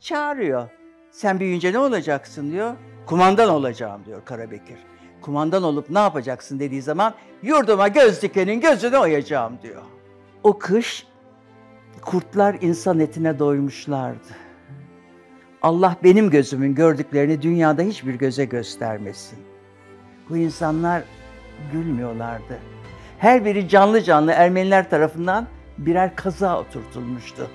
çağırıyor. Sen büyüyünce ne olacaksın diyor. Kumandan olacağım diyor Karabekir. Kumandan olup ne yapacaksın dediği zaman yurduma göz dikenin gözünü oyacağım diyor. O kış kurtlar insan etine doymuşlardı. Allah benim gözümün gördüklerini dünyada hiçbir göze göstermesin. Bu insanlar gülmüyorlardı. Her biri canlı canlı Ermeniler tarafından birer kaza oturtulmuştu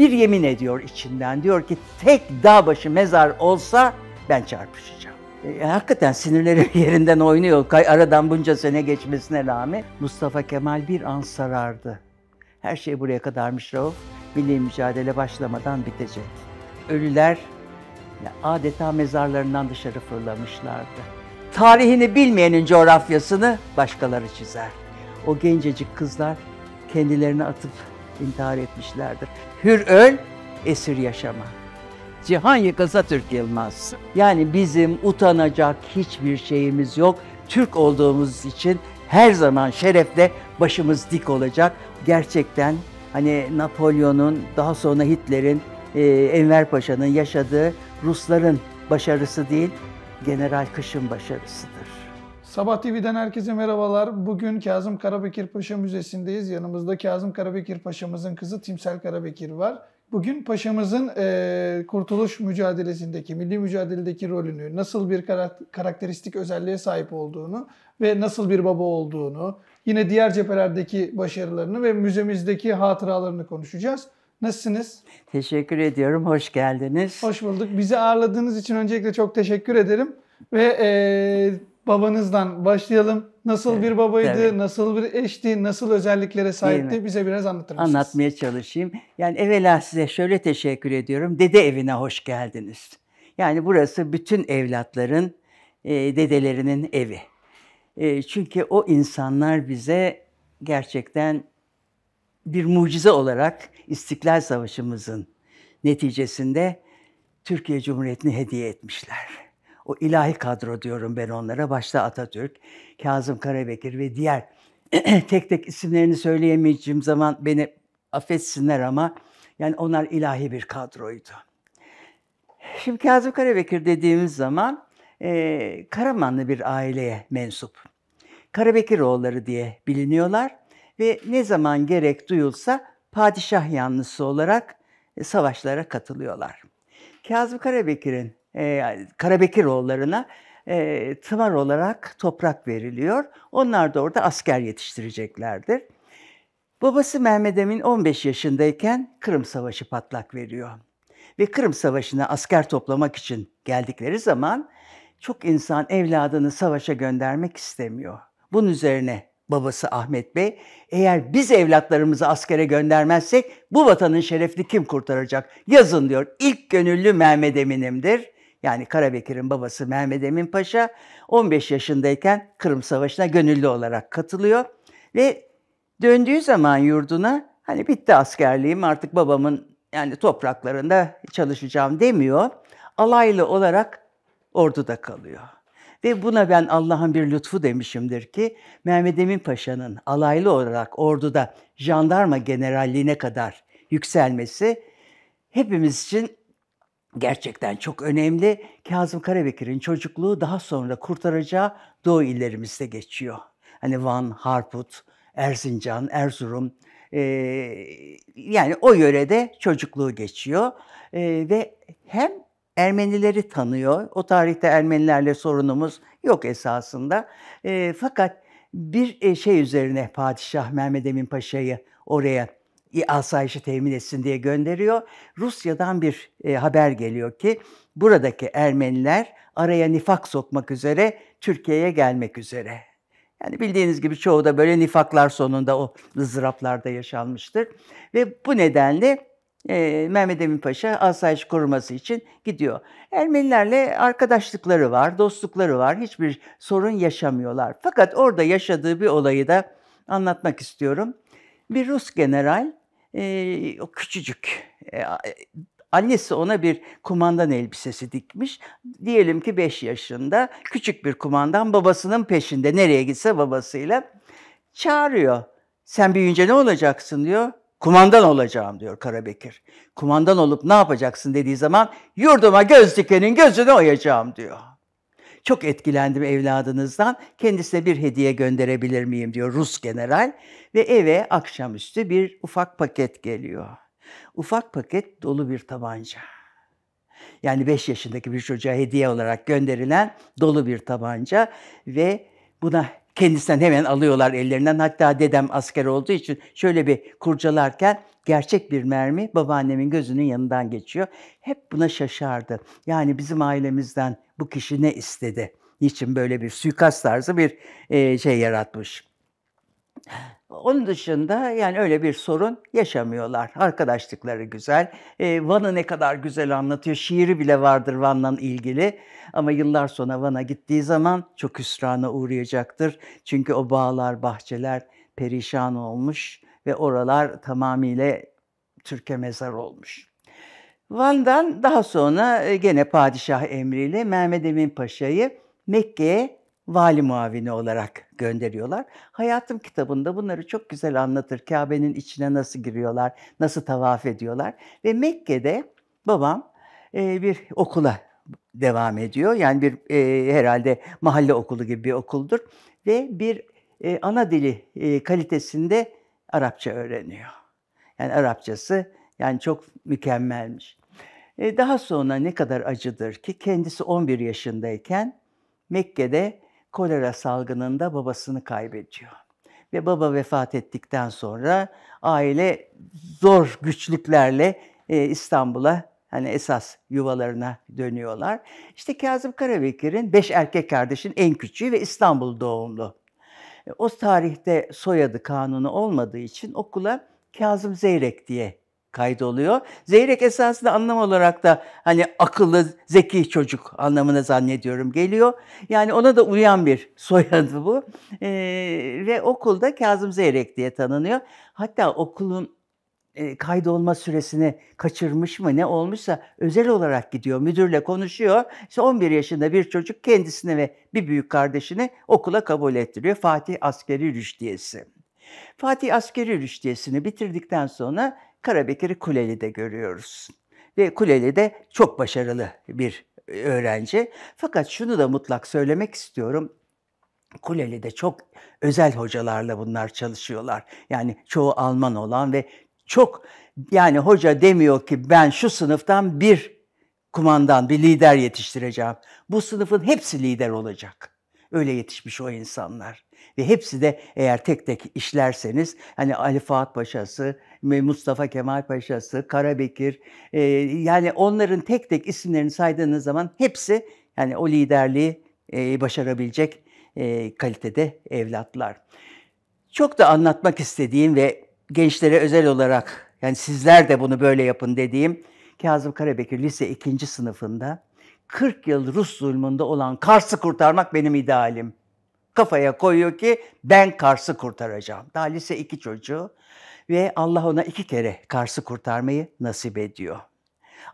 bir yemin ediyor içinden. Diyor ki tek dağ başı mezar olsa ben çarpışacağım. E, e hakikaten sinirleri yerinden oynuyor. Kay, aradan bunca sene geçmesine rağmen Mustafa Kemal bir an sarardı. Her şey buraya kadarmış Rauf. Milli mücadele başlamadan bitecek. Ölüler adeta mezarlarından dışarı fırlamışlardı. Tarihini bilmeyenin coğrafyasını başkaları çizer. O gencecik kızlar kendilerini atıp intihar etmişlerdir. Hür öl, esir yaşama. Cihan yıkılsa Türk yılmaz. Yani bizim utanacak hiçbir şeyimiz yok. Türk olduğumuz için her zaman şerefle başımız dik olacak. Gerçekten hani Napolyon'un daha sonra Hitler'in e, Enver Paşa'nın yaşadığı Rusların başarısı değil, General Kış'ın başarısı. Sabah TV'den herkese merhabalar. Bugün Kazım Karabekir Paşa Müzesi'ndeyiz. Yanımızda Kazım Karabekir Paşa'mızın kızı Timsel Karabekir var. Bugün paşamızın e, kurtuluş mücadelesindeki, milli mücadeledeki rolünü, nasıl bir karakteristik özelliğe sahip olduğunu ve nasıl bir baba olduğunu, yine diğer cephelerdeki başarılarını ve müzemizdeki hatıralarını konuşacağız. Nasılsınız? Teşekkür ediyorum, hoş geldiniz. Hoş bulduk. Bizi ağırladığınız için öncelikle çok teşekkür ederim. Ve e, babanızdan başlayalım. Nasıl evet, bir babaydı, tabii. nasıl bir eşti, nasıl özelliklere sahipti bize biraz anlatır mısınız? Anlatmaya çalışayım. Yani evvela size şöyle teşekkür ediyorum. Dede evine hoş geldiniz. Yani burası bütün evlatların, e, dedelerinin evi. E, çünkü o insanlar bize gerçekten bir mucize olarak İstiklal Savaşımızın neticesinde Türkiye Cumhuriyeti'ni hediye etmişler. O ilahi kadro diyorum ben onlara. Başta Atatürk, Kazım Karabekir ve diğer tek tek isimlerini söyleyemeyeceğim zaman beni affetsinler ama yani onlar ilahi bir kadroydu. Şimdi Kazım Karabekir dediğimiz zaman e, Karamanlı bir aileye mensup. Karabekiroğulları diye biliniyorlar ve ne zaman gerek duyulsa padişah yanlısı olarak e, savaşlara katılıyorlar. Kazım Karabekir'in e, Karabekiroğullarına e, tımar olarak toprak veriliyor. Onlar da orada asker yetiştireceklerdir. Babası Mehmet Emin 15 yaşındayken Kırım Savaşı patlak veriyor. Ve Kırım Savaşı'na asker toplamak için geldikleri zaman çok insan evladını savaşa göndermek istemiyor. Bunun üzerine babası Ahmet Bey, eğer biz evlatlarımızı askere göndermezsek bu vatanın şerefini kim kurtaracak? Yazın diyor. İlk gönüllü Mehmet Emin'imdir. Yani Karabekir'in babası Mehmet Emin Paşa 15 yaşındayken Kırım Savaşı'na gönüllü olarak katılıyor ve döndüğü zaman yurduna hani bitti askerliğim artık babamın yani topraklarında çalışacağım demiyor. Alaylı olarak orduda kalıyor. Ve buna ben Allah'ın bir lütfu demişimdir ki Mehmet Emin Paşa'nın alaylı olarak orduda jandarma generalliğine kadar yükselmesi hepimiz için gerçekten çok önemli. Kazım Karabekir'in çocukluğu daha sonra kurtaracağı Doğu illerimizde geçiyor. Hani Van, Harput, Erzincan, Erzurum e, yani o yörede çocukluğu geçiyor e, ve hem Ermenileri tanıyor. O tarihte Ermenilerle sorunumuz yok esasında. E, fakat bir şey üzerine Padişah Mehmed Emin Paşa'yı oraya asayişi temin etsin diye gönderiyor. Rusya'dan bir e, haber geliyor ki buradaki Ermeniler araya nifak sokmak üzere Türkiye'ye gelmek üzere. Yani bildiğiniz gibi çoğu da böyle nifaklar sonunda o ızdıraplarda yaşanmıştır. Ve bu nedenle e, Mehmet Emin Paşa asayiş koruması için gidiyor. Ermenilerle arkadaşlıkları var, dostlukları var. Hiçbir sorun yaşamıyorlar. Fakat orada yaşadığı bir olayı da anlatmak istiyorum. Bir Rus general e, o küçücük. E, annesi ona bir kumandan elbisesi dikmiş. Diyelim ki 5 yaşında küçük bir kumandan babasının peşinde. Nereye gitse babasıyla çağırıyor. Sen büyüyünce ne olacaksın diyor. Kumandan olacağım diyor Karabekir. Kumandan olup ne yapacaksın dediği zaman yurduma göz dikenin gözünü oyacağım diyor. Çok etkilendim evladınızdan. Kendisine bir hediye gönderebilir miyim diyor Rus general. Ve eve akşamüstü bir ufak paket geliyor. Ufak paket dolu bir tabanca. Yani 5 yaşındaki bir çocuğa hediye olarak gönderilen dolu bir tabanca ve buna kendisinden hemen alıyorlar ellerinden. Hatta dedem asker olduğu için şöyle bir kurcalarken gerçek bir mermi babaannemin gözünün yanından geçiyor. Hep buna şaşardı. Yani bizim ailemizden bu kişi ne istedi? Niçin böyle bir suikast tarzı bir e, şey yaratmış? Onun dışında yani öyle bir sorun yaşamıyorlar. Arkadaşlıkları güzel. E, Van'ı ne kadar güzel anlatıyor. Şiiri bile vardır Van'la ilgili. Ama yıllar sonra Van'a gittiği zaman çok hüsrana uğrayacaktır. Çünkü o bağlar, bahçeler perişan olmuş ve oralar tamamıyla Türkiye mezar olmuş. Van'dan daha sonra e, gene padişah emriyle Mehmed Emin Paşa'yı Mekke'ye vali muavini olarak gönderiyorlar. Hayatım kitabında bunları çok güzel anlatır. Kabe'nin içine nasıl giriyorlar, nasıl tavaf ediyorlar. Ve Mekke'de babam e, bir okula devam ediyor. Yani bir e, herhalde mahalle okulu gibi bir okuldur ve bir ana dili kalitesinde Arapça öğreniyor. Yani Arapçası yani çok mükemmelmiş. Ee, daha sonra ne kadar acıdır ki kendisi 11 yaşındayken Mekke'de kolera salgınında babasını kaybediyor. Ve baba vefat ettikten sonra aile zor güçlüklerle e, İstanbul'a hani esas yuvalarına dönüyorlar. İşte Kazım Karabekir'in beş erkek kardeşin en küçüğü ve İstanbul doğumlu. E, o tarihte soyadı kanunu olmadığı için okula Kazım Zeyrek diye kaydoluyor. Zeyrek esasında anlam olarak da hani akıllı, zeki çocuk anlamına zannediyorum geliyor. Yani ona da uyan bir soyadı bu. Ee, ve okulda Kazım Zeyrek diye tanınıyor. Hatta okulun e, kaydolma süresini kaçırmış mı ne olmuşsa özel olarak gidiyor. Müdürle konuşuyor. İşte 11 yaşında bir çocuk kendisini ve bir büyük kardeşini okula kabul ettiriyor. Fatih Askeri Rüştiyesi. Fatih Askeri Rüştiyesini bitirdikten sonra Karabekir'i Kuleli'de görüyoruz. Ve Kuleli de çok başarılı bir e, öğrenci. Fakat şunu da mutlak söylemek istiyorum. Kuleli'de çok özel hocalarla bunlar çalışıyorlar. Yani çoğu Alman olan ve çok yani hoca demiyor ki ben şu sınıftan bir kumandan, bir lider yetiştireceğim. Bu sınıfın hepsi lider olacak. Öyle yetişmiş o insanlar. Ve hepsi de eğer tek tek işlerseniz hani Ali Fuat Paşa'sı, Mustafa Kemal Paşa'sı, Karabekir. E, yani onların tek tek isimlerini saydığınız zaman hepsi yani o liderliği e, başarabilecek e, kalitede evlatlar. Çok da anlatmak istediğim ve gençlere özel olarak yani sizler de bunu böyle yapın dediğim Kazım Karabekir lise ikinci sınıfında 40 yıl Rus zulmünde olan Kars'ı kurtarmak benim idealim. Kafaya koyuyor ki ben Kars'ı kurtaracağım. Daha lise iki çocuğu. Ve Allah ona iki kere karşı kurtarmayı nasip ediyor.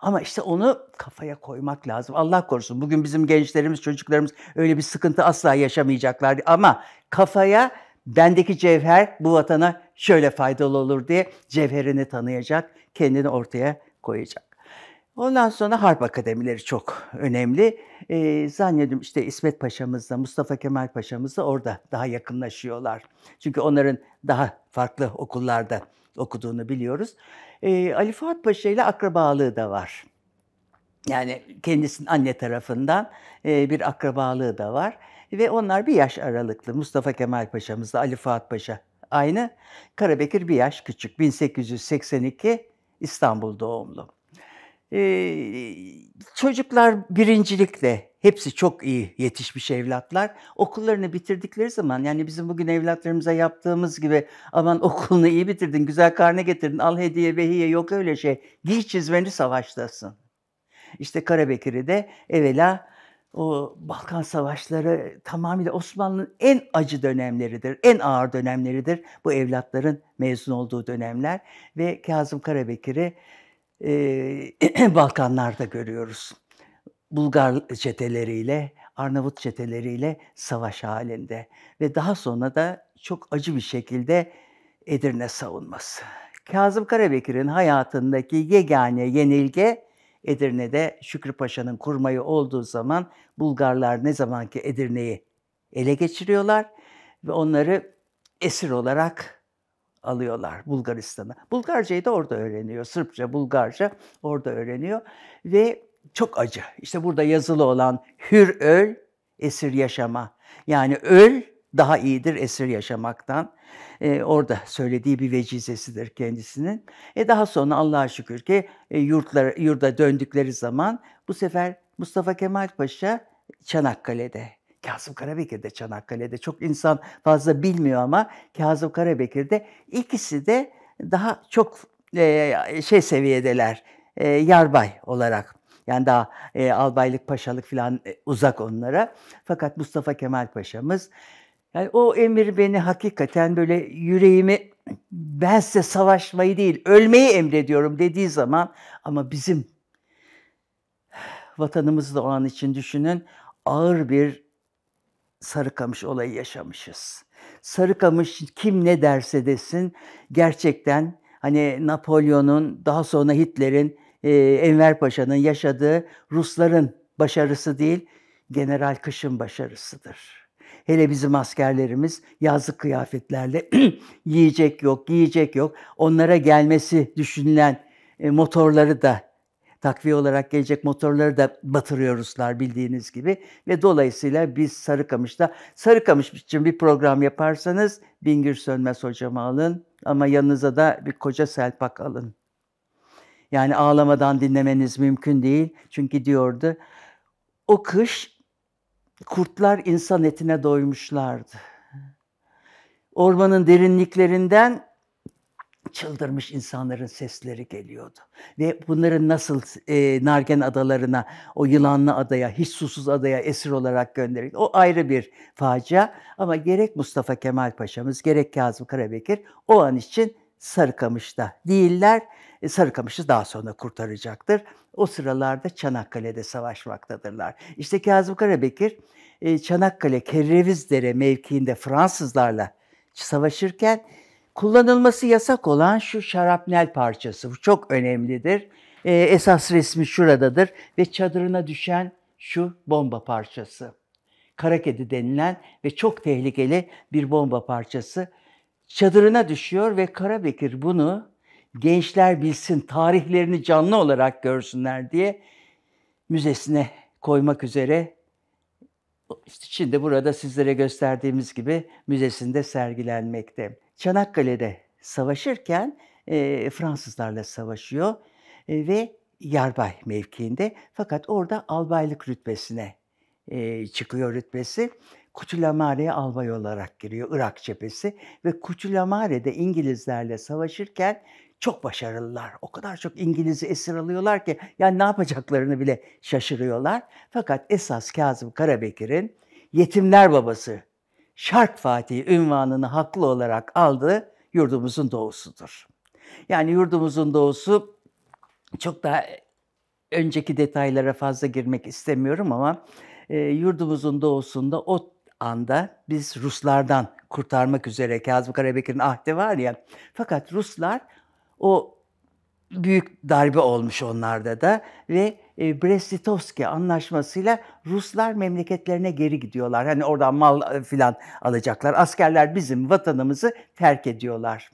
Ama işte onu kafaya koymak lazım. Allah korusun bugün bizim gençlerimiz, çocuklarımız öyle bir sıkıntı asla yaşamayacaklar. Ama kafaya bendeki cevher bu vatana şöyle faydalı olur diye cevherini tanıyacak, kendini ortaya koyacak. Ondan sonra harp akademileri çok önemli. E, zannediyorum işte İsmet Paşa'mızla, Mustafa Kemal Paşa'mızla orada daha yakınlaşıyorlar. Çünkü onların daha farklı okullarda okuduğunu biliyoruz. E, Ali Fuat Paşa ile akrabalığı da var. Yani kendisinin anne tarafından e, bir akrabalığı da var. Ve onlar bir yaş aralıklı. Mustafa Kemal Paşa'mızla Ali Fuat Paşa aynı. Karabekir bir yaş küçük. 1882 İstanbul doğumlu çocuklar birincilikle hepsi çok iyi yetişmiş evlatlar. Okullarını bitirdikleri zaman yani bizim bugün evlatlarımıza yaptığımız gibi aman okulunu iyi bitirdin, güzel karne getirdin, al hediye behiye yok öyle şey. Giy çizmeni savaştasın. İşte Karabekir'i de evvela o Balkan Savaşları tamamıyla Osmanlı'nın en acı dönemleridir, en ağır dönemleridir. Bu evlatların mezun olduğu dönemler ve Kazım Karabekir'i e, Balkanlarda görüyoruz. Bulgar çeteleriyle, Arnavut çeteleriyle savaş halinde ve daha sonra da çok acı bir şekilde Edirne savunması. Kazım Karabekir'in hayatındaki yegane yenilge Edirne'de Şükrü Paşa'nın kurmayı olduğu zaman Bulgarlar ne zamanki Edirne'yi ele geçiriyorlar ve onları esir olarak alıyorlar Bulgaristan'a. Bulgarcayı da orada öğreniyor. Sırpça, Bulgarca orada öğreniyor. Ve çok acı. İşte burada yazılı olan hür öl, esir yaşama. Yani öl daha iyidir esir yaşamaktan. E, orada söylediği bir vecizesidir kendisinin. E daha sonra Allah'a şükür ki e, yurda döndükleri zaman bu sefer Mustafa Kemal Paşa Çanakkale'de Kazım Karabekir'de Çanakkale'de çok insan fazla bilmiyor ama Kazım Karabekir'de ikisi de daha çok e, şey seviyedeler e, yarbay olarak. Yani daha e, albaylık, paşalık falan e, uzak onlara. Fakat Mustafa Kemal Paşa'mız yani o emir beni hakikaten böyle yüreğimi ben size savaşmayı değil ölmeyi emrediyorum dediği zaman ama bizim vatanımızı da o an için düşünün ağır bir Sarıkamış olayı yaşamışız. Sarıkamış kim ne derse desin gerçekten hani Napolyon'un daha sonra Hitler'in e, Enver Paşa'nın yaşadığı Rusların başarısı değil General Kış'ın başarısıdır. Hele bizim askerlerimiz yazlık kıyafetlerle yiyecek yok, yiyecek yok. Onlara gelmesi düşünülen e, motorları da takviye olarak gelecek motorları da batırıyor Ruslar bildiğiniz gibi. Ve dolayısıyla biz Sarıkamış'ta, Sarıkamış için bir program yaparsanız Bingür Sönmez hocamı alın ama yanınıza da bir koca selpak alın. Yani ağlamadan dinlemeniz mümkün değil. Çünkü diyordu, o kış kurtlar insan etine doymuşlardı. Ormanın derinliklerinden çıldırmış insanların sesleri geliyordu. Ve bunların nasıl e, Nargen adalarına, o yılanlı adaya, hiç susuz adaya esir olarak gönderildi. O ayrı bir facia ama gerek Mustafa Kemal Paşa'mız, gerek Kazım Karabekir o an için Sarıkamış'ta değiller. E, Sarıkamış'ı daha sonra kurtaracaktır. O sıralarda Çanakkale'de savaşmaktadırlar. İşte Kazım Karabekir e, Çanakkale Kerrevizlere mevkiinde Fransızlarla savaşırken Kullanılması yasak olan şu şarapnel parçası bu çok önemlidir. E, esas resmi şuradadır ve çadırına düşen şu bomba parçası. Kara kedi denilen ve çok tehlikeli bir bomba parçası çadırına düşüyor ve Karabekir bunu gençler bilsin, tarihlerini canlı olarak görsünler diye müzesine koymak üzere şimdi burada sizlere gösterdiğimiz gibi müzesinde sergilenmekte. Çanakkale'de savaşırken e, Fransızlarla savaşıyor e, ve yarbay mevkiinde fakat orada albaylık rütbesine e, çıkıyor rütbesi. Kutulamare'ye albay olarak giriyor Irak cephesi ve Kutulamare'de İngilizlerle savaşırken çok başarılılar. O kadar çok İngiliz'i esir alıyorlar ki yani ne yapacaklarını bile şaşırıyorlar. Fakat esas Kazım Karabekir'in yetimler babası Şark Fatih ünvanını haklı olarak aldı yurdumuzun doğusudur. Yani yurdumuzun doğusu çok daha önceki detaylara fazla girmek istemiyorum ama e, yurdumuzun doğusunda o anda biz Ruslardan kurtarmak üzere Kazım Karabekir'in ahdi var ya. Fakat Ruslar o büyük darbe olmuş onlarda da ve e, Brest-Litovski anlaşmasıyla Ruslar memleketlerine geri gidiyorlar. Hani oradan mal e, filan alacaklar. Askerler bizim vatanımızı terk ediyorlar.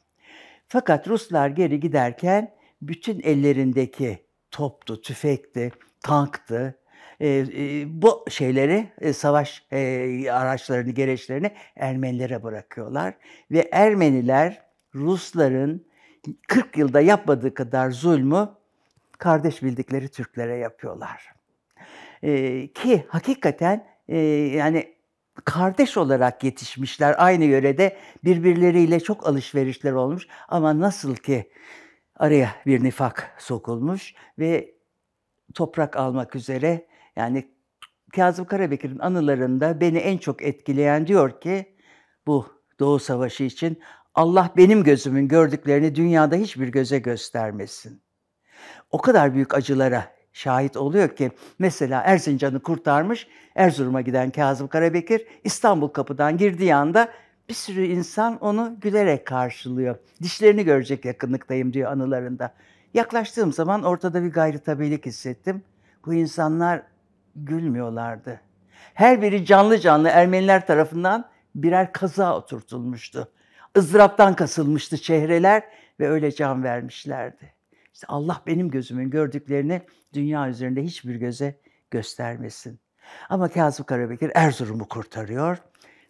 Fakat Ruslar geri giderken bütün ellerindeki toptu, tüfekti, tanktı, e, e, bu şeyleri, e, savaş e, araçlarını, gereçlerini Ermenilere bırakıyorlar. Ve Ermeniler Rusların 40 yılda yapmadığı kadar zulmü kardeş bildikleri Türklere yapıyorlar. E, ki hakikaten e, yani kardeş olarak yetişmişler aynı yörede birbirleriyle çok alışverişler olmuş ama nasıl ki araya bir nifak sokulmuş ve toprak almak üzere yani Kazım Karabekir'in anılarında beni en çok etkileyen diyor ki bu Doğu Savaşı için Allah benim gözümün gördüklerini dünyada hiçbir göze göstermesin o kadar büyük acılara şahit oluyor ki mesela Erzincan'ı kurtarmış Erzurum'a giden Kazım Karabekir İstanbul kapıdan girdiği anda bir sürü insan onu gülerek karşılıyor. Dişlerini görecek yakınlıktayım diyor anılarında. Yaklaştığım zaman ortada bir gayri tabiilik hissettim. Bu insanlar gülmüyorlardı. Her biri canlı canlı Ermeniler tarafından birer kaza oturtulmuştu. Izdıraptan kasılmıştı çehreler ve öyle can vermişlerdi. İşte Allah benim gözümün gördüklerini dünya üzerinde hiçbir göze göstermesin. Ama Kazım Karabekir Erzurum'u kurtarıyor.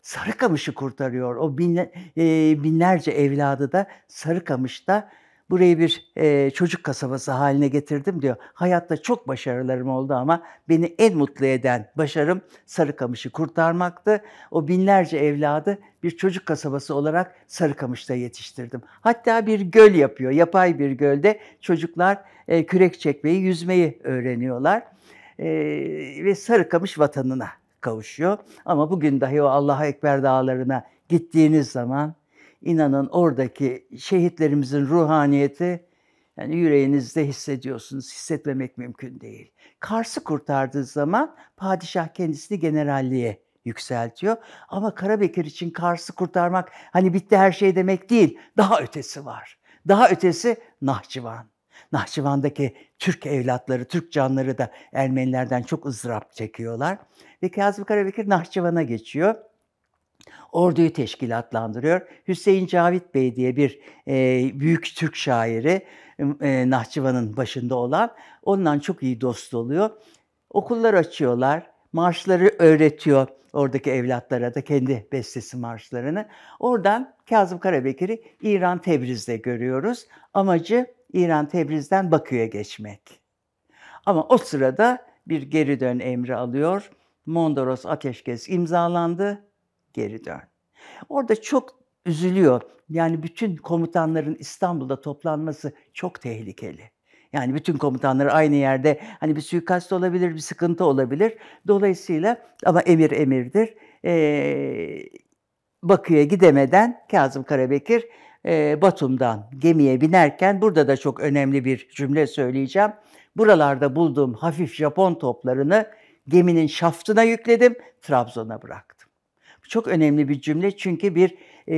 Sarıkamış'ı kurtarıyor. O binle, e, binlerce evladı da Sarıkamış'ta burayı bir e, çocuk kasabası haline getirdim diyor. Hayatta çok başarılarım oldu ama beni en mutlu eden başarım Sarıkamış'ı kurtarmaktı. O binlerce evladı bir çocuk kasabası olarak Sarıkamış'ta yetiştirdim. Hatta bir göl yapıyor. Yapay bir gölde çocuklar e, kürek çekmeyi, yüzmeyi öğreniyorlar. E, ve Sarıkamış vatanına kavuşuyor. Ama bugün dahi o Allah'a Ekber dağlarına gittiğiniz zaman inanın oradaki şehitlerimizin ruhaniyeti yani yüreğinizde hissediyorsunuz. Hissetmemek mümkün değil. Kars'ı kurtardığı zaman padişah kendisini generalliğe yükseltiyor. Ama Karabekir için Kars'ı kurtarmak hani bitti her şey demek değil. Daha ötesi var. Daha ötesi Nahçıvan. Nahçıvan'daki Türk evlatları, Türk canları da Ermenilerden çok ızdırap çekiyorlar. Ve Kazım Karabekir Nahçıvan'a geçiyor orduyu teşkilatlandırıyor. Hüseyin Cavit Bey diye bir e, büyük Türk şairi e, Nahçıvan'ın başında olan ondan çok iyi dost oluyor. Okullar açıyorlar, marşları öğretiyor oradaki evlatlara da kendi bestesi marşlarını. Oradan Kazım Karabekir'i İran Tebriz'de görüyoruz. Amacı İran Tebriz'den Bakü'ye geçmek. Ama o sırada bir geri dön emri alıyor. Mondros ateşkes imzalandı geri dön. Orada çok üzülüyor. Yani bütün komutanların İstanbul'da toplanması çok tehlikeli. Yani bütün komutanlar aynı yerde hani bir suikast olabilir, bir sıkıntı olabilir. Dolayısıyla ama emir emirdir. Ee, Bakü'ye gidemeden Kazım Karabekir e, Batum'dan gemiye binerken burada da çok önemli bir cümle söyleyeceğim. Buralarda bulduğum hafif Japon toplarını geminin şaftına yükledim, Trabzon'a bıraktım çok önemli bir cümle çünkü bir e,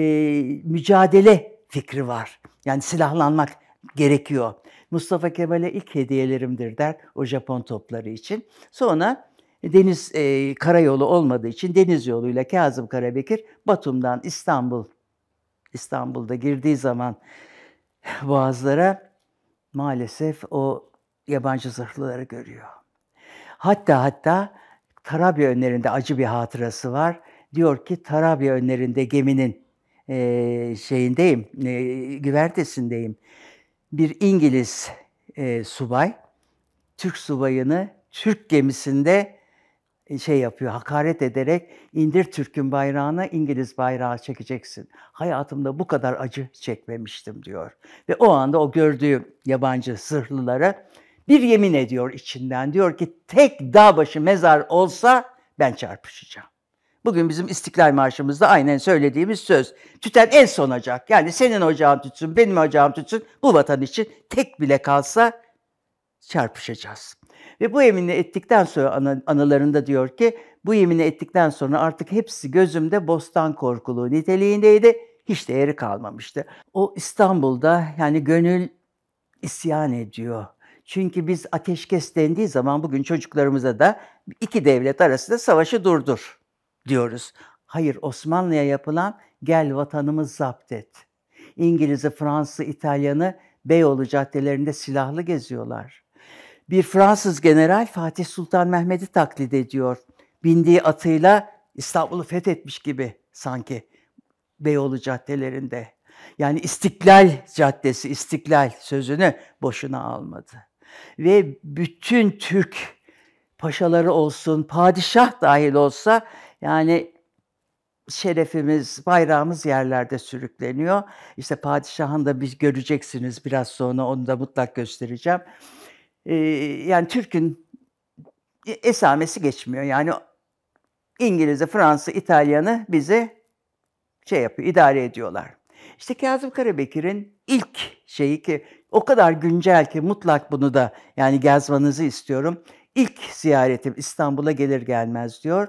mücadele fikri var. Yani silahlanmak gerekiyor. Mustafa Kemal'e ilk hediyelerimdir der o Japon topları için. Sonra deniz e, karayolu olmadığı için deniz yoluyla Kazım Karabekir Batum'dan İstanbul İstanbul'da girdiği zaman boğazlara maalesef o yabancı zırhlıları görüyor. Hatta hatta Tarabya önlerinde acı bir hatırası var diyor ki Tarabya önlerinde geminin e, şeyindeyim, e, güvertesindeyim. Bir İngiliz e, subay, Türk subayını Türk gemisinde e, şey yapıyor, hakaret ederek indir Türk'ün bayrağına İngiliz bayrağı çekeceksin. Hayatımda bu kadar acı çekmemiştim diyor. Ve o anda o gördüğü yabancı zırhlılara bir yemin ediyor içinden. Diyor ki tek dağbaşı mezar olsa ben çarpışacağım. Bugün bizim İstiklal Marşı'mızda aynen söylediğimiz söz. Tüten en son ocak. Yani senin ocağın tütsün, benim ocağım tütsün. Bu vatan için tek bile kalsa çarpışacağız. Ve bu yemini ettikten sonra anılarında diyor ki bu yemini ettikten sonra artık hepsi gözümde bostan korkuluğu niteliğindeydi. Hiç değeri kalmamıştı. O İstanbul'da yani gönül isyan ediyor. Çünkü biz ateşkes dendiği zaman bugün çocuklarımıza da iki devlet arasında savaşı durdur diyoruz. Hayır Osmanlı'ya yapılan gel vatanımız zapt et. İngiliz'i, Fransız'ı, İtalyan'ı Beyoğlu caddelerinde silahlı geziyorlar. Bir Fransız general Fatih Sultan Mehmet'i taklit ediyor. Bindiği atıyla İstanbul'u fethetmiş gibi sanki Beyoğlu caddelerinde. Yani İstiklal Caddesi, İstiklal sözünü boşuna almadı. Ve bütün Türk paşaları olsun, padişah dahil olsa yani şerefimiz, bayrağımız yerlerde sürükleniyor. İşte padişahın da biz göreceksiniz biraz sonra onu da mutlak göstereceğim. Ee, yani Türk'ün esamesi geçmiyor. Yani İngiliz'i, Fransız, İtalyan'ı bizi şey yapıyor, idare ediyorlar. İşte Kazım Karabekir'in ilk şeyi ki o kadar güncel ki mutlak bunu da yani yazmanızı istiyorum. İlk ziyaretim İstanbul'a gelir gelmez diyor.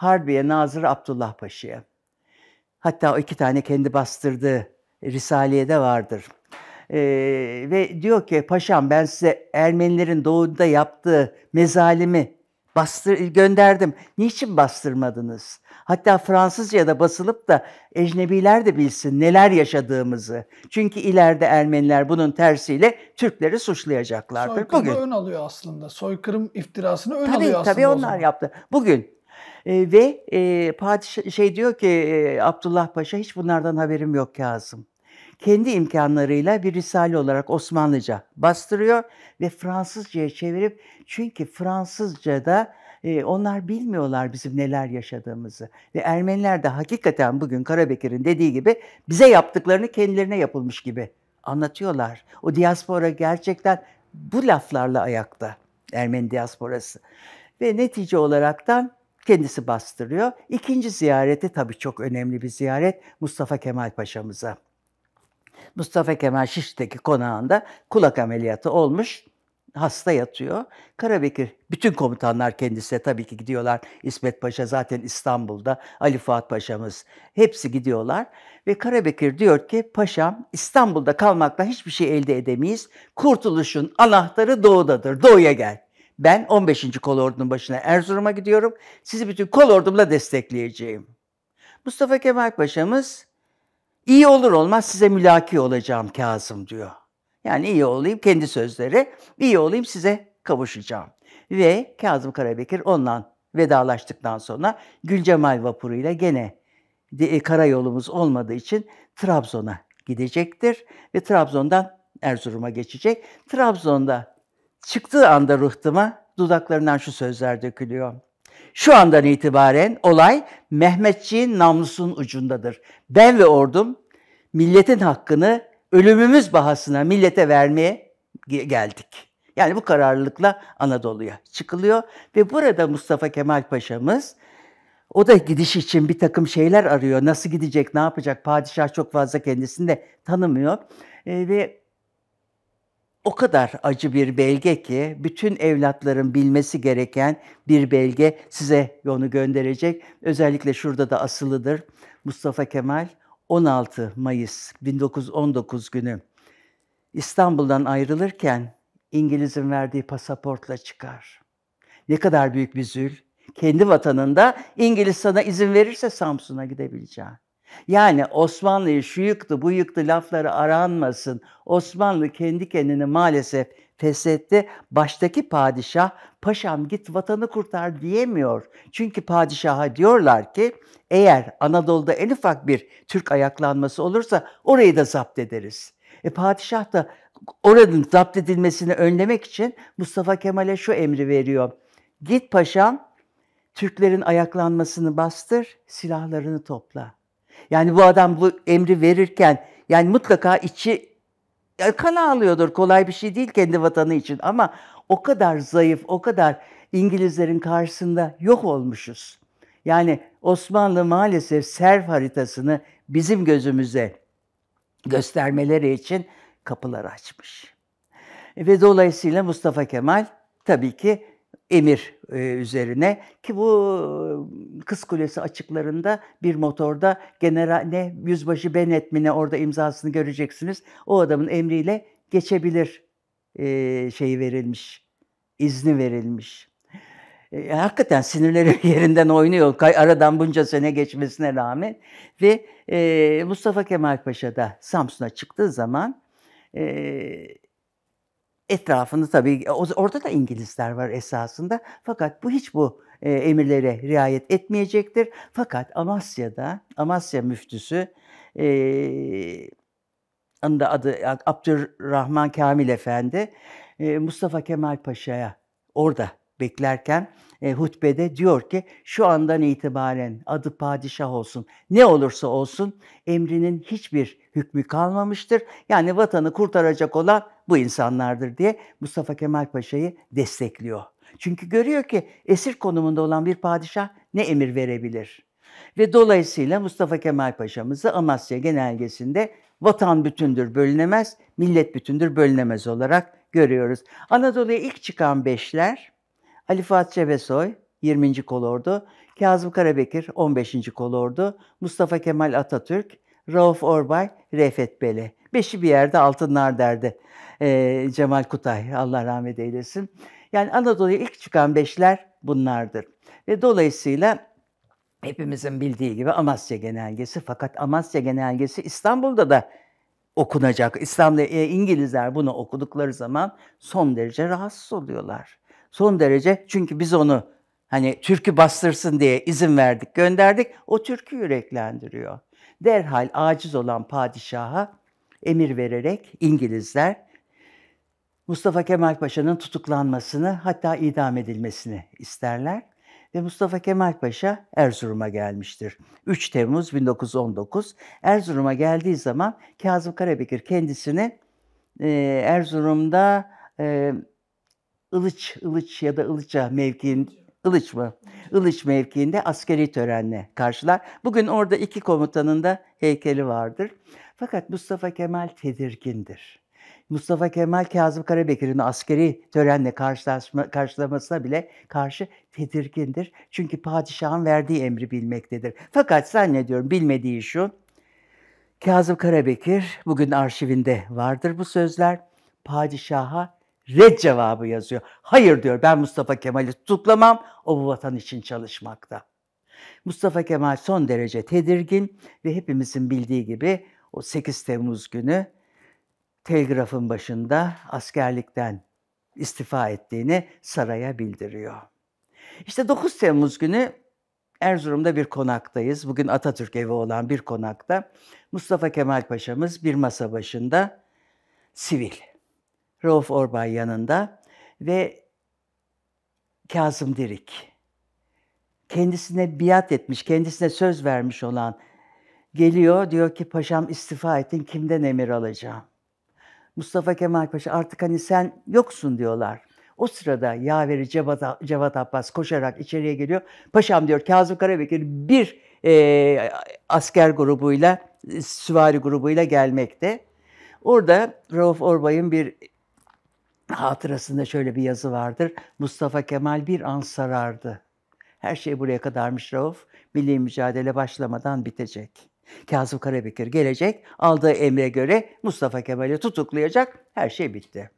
Harbiye Nazır Abdullah Paşa'ya. Hatta o iki tane kendi bastırdığı Risale'ye de vardır. Ee, ve diyor ki paşam ben size Ermenilerin doğuda yaptığı mezalimi bastır gönderdim. Niçin bastırmadınız? Hatta da basılıp da ecnebiler de bilsin neler yaşadığımızı. Çünkü ileride Ermeniler bunun tersiyle Türkleri suçlayacaklardır. Soykırımı Bugün. ön alıyor aslında. Soykırım iftirasını ön tabii, alıyor aslında. Tabii onlar yaptı. Bugün e, ve e, padişah şey diyor ki e, Abdullah Paşa hiç bunlardan haberim yok Kazım. Kendi imkanlarıyla bir risale olarak Osmanlıca bastırıyor ve Fransızca'ya çevirip çünkü Fransızca'da e, onlar bilmiyorlar bizim neler yaşadığımızı. Ve Ermeniler de hakikaten bugün Karabekir'in dediği gibi bize yaptıklarını kendilerine yapılmış gibi anlatıyorlar. O diaspora gerçekten bu laflarla ayakta. Ermeni diasporası. Ve netice olaraktan kendisi bastırıyor. İkinci ziyareti tabii çok önemli bir ziyaret Mustafa Kemal Paşa'mıza. Mustafa Kemal Şiş'teki konağında kulak ameliyatı olmuş hasta yatıyor. Karabekir, bütün komutanlar kendisine tabii ki gidiyorlar. İsmet Paşa zaten İstanbul'da, Ali Fuat Paşa'mız hepsi gidiyorlar. Ve Karabekir diyor ki, paşam İstanbul'da kalmakla hiçbir şey elde edemeyiz. Kurtuluşun anahtarı doğudadır, doğuya gel. Ben 15. kolordunun başına Erzurum'a gidiyorum. Sizi bütün kolordumla destekleyeceğim. Mustafa Kemal Paşa'mız iyi olur olmaz size mülaki olacağım Kazım diyor. Yani iyi olayım kendi sözleri, iyi olayım size kavuşacağım. Ve Kazım Karabekir onunla vedalaştıktan sonra Gülcemal vapuruyla gene e, karayolumuz olmadığı için Trabzon'a gidecektir ve Trabzon'dan Erzurum'a geçecek. Trabzon'da Çıktığı anda ruhtıma dudaklarından şu sözler dökülüyor. Şu andan itibaren olay Mehmetçiğin namlusun ucundadır. Ben ve ordum milletin hakkını ölümümüz bahasına millete vermeye geldik. Yani bu kararlılıkla Anadolu'ya çıkılıyor ve burada Mustafa Kemal Paşa'mız o da gidiş için bir takım şeyler arıyor. Nasıl gidecek, ne yapacak? Padişah çok fazla kendisini de tanımıyor. E, ve o kadar acı bir belge ki bütün evlatların bilmesi gereken bir belge size onu gönderecek. Özellikle şurada da asılıdır. Mustafa Kemal 16 Mayıs 1919 günü İstanbul'dan ayrılırken İngiliz'in verdiği pasaportla çıkar. Ne kadar büyük bir zül. Kendi vatanında İngiliz sana izin verirse Samsun'a gidebileceğin. Yani Osmanlı'yı şu yıktı bu yıktı lafları aranmasın. Osmanlı kendi kendini maalesef feshetti. Baştaki padişah paşam git vatanı kurtar diyemiyor. Çünkü padişaha diyorlar ki eğer Anadolu'da en ufak bir Türk ayaklanması olursa orayı da zapt ederiz. E padişah da oranın zapt edilmesini önlemek için Mustafa Kemal'e şu emri veriyor. Git paşam Türklerin ayaklanmasını bastır, silahlarını topla. Yani bu adam bu emri verirken yani mutlaka içi kan ağlıyordur. Kolay bir şey değil kendi vatanı için ama o kadar zayıf, o kadar İngilizlerin karşısında yok olmuşuz. Yani Osmanlı maalesef serf haritasını bizim gözümüze göstermeleri için kapılar açmış. Ve dolayısıyla Mustafa Kemal tabii ki emir e, üzerine ki bu e, Kız Kulesi açıklarında bir motorda general ne yüzbaşı Bennett mi ne orada imzasını göreceksiniz. O adamın emriyle geçebilir e, şeyi verilmiş, izni verilmiş. E, hakikaten sinirleri yerinden oynuyor aradan bunca sene geçmesine rağmen. Ve e, Mustafa Kemal Paşa da Samsun'a çıktığı zaman e, Etrafında tabii e, orada da İngilizler var esasında. Fakat bu hiç bu e, emirlere riayet etmeyecektir. Fakat Amasya'da Amasya müftüsü e, onun da adı Abdurrahman Kamil Efendi e, Mustafa Kemal Paşa'ya orada beklerken e, hutbede diyor ki şu andan itibaren adı padişah olsun ne olursa olsun emrinin hiçbir hükmü kalmamıştır. Yani vatanı kurtaracak olan bu insanlardır diye Mustafa Kemal Paşa'yı destekliyor. Çünkü görüyor ki esir konumunda olan bir padişah ne emir verebilir? Ve dolayısıyla Mustafa Kemal Paşa'mızı Amasya Genelgesi'nde vatan bütündür bölünemez, millet bütündür bölünemez olarak görüyoruz. Anadolu'ya ilk çıkan beşler Ali Fuat Cebesoy 20. kolordu, Kazım Karabekir 15. kolordu, Mustafa Kemal Atatürk Rauf Orbay, Refet Bele. Beşi bir yerde altınlar derdi e, Cemal Kutay. Allah rahmet eylesin. Yani Anadolu'ya ilk çıkan beşler bunlardır. Ve dolayısıyla hepimizin bildiği gibi Amasya Genelgesi fakat Amasya Genelgesi İstanbul'da da okunacak. İslam'da e, İngilizler bunu okudukları zaman son derece rahatsız oluyorlar. Son derece çünkü biz onu hani türkü bastırsın diye izin verdik, gönderdik. O türkü yüreklendiriyor derhal aciz olan padişaha emir vererek İngilizler Mustafa Kemal Paşa'nın tutuklanmasını hatta idam edilmesini isterler ve Mustafa Kemal Paşa Erzurum'a gelmiştir. 3 Temmuz 1919 Erzurum'a geldiği zaman Kazım Karabekir kendisini e, Erzurum'da e, ılıç Ilıç ya da ılıca mevkiin Ilıç mı? Ilıç mevkiinde askeri törenle karşılar. Bugün orada iki komutanın da heykeli vardır. Fakat Mustafa Kemal tedirgindir. Mustafa Kemal Kazım Karabekir'in askeri törenle karşılaşma, karşılamasına bile karşı tedirgindir. Çünkü padişahın verdiği emri bilmektedir. Fakat zannediyorum bilmediği şu. Kazım Karabekir bugün arşivinde vardır bu sözler. Padişaha red cevabı yazıyor. Hayır diyor ben Mustafa Kemal'i tutuklamam, o bu vatan için çalışmakta. Mustafa Kemal son derece tedirgin ve hepimizin bildiği gibi o 8 Temmuz günü telgrafın başında askerlikten istifa ettiğini saraya bildiriyor. İşte 9 Temmuz günü Erzurum'da bir konaktayız. Bugün Atatürk evi olan bir konakta. Mustafa Kemal Paşa'mız bir masa başında sivil. Rauf Orbay yanında ve Kazım Dirik. Kendisine biat etmiş, kendisine söz vermiş olan geliyor diyor ki paşam istifa ettin kimden emir alacağım? Mustafa Kemal Paşa artık hani sen yoksun diyorlar. O sırada yaveri Cevat, Cevat Abbas koşarak içeriye geliyor. Paşam diyor Kazım Karabekir bir e, asker grubuyla, süvari grubuyla gelmekte. Orada Rauf Orbay'ın bir hatırasında şöyle bir yazı vardır. Mustafa Kemal bir an sarardı. Her şey buraya kadarmış Rauf. Milli mücadele başlamadan bitecek. Kazım Karabekir gelecek, aldığı emre göre Mustafa Kemal'i tutuklayacak, her şey bitti.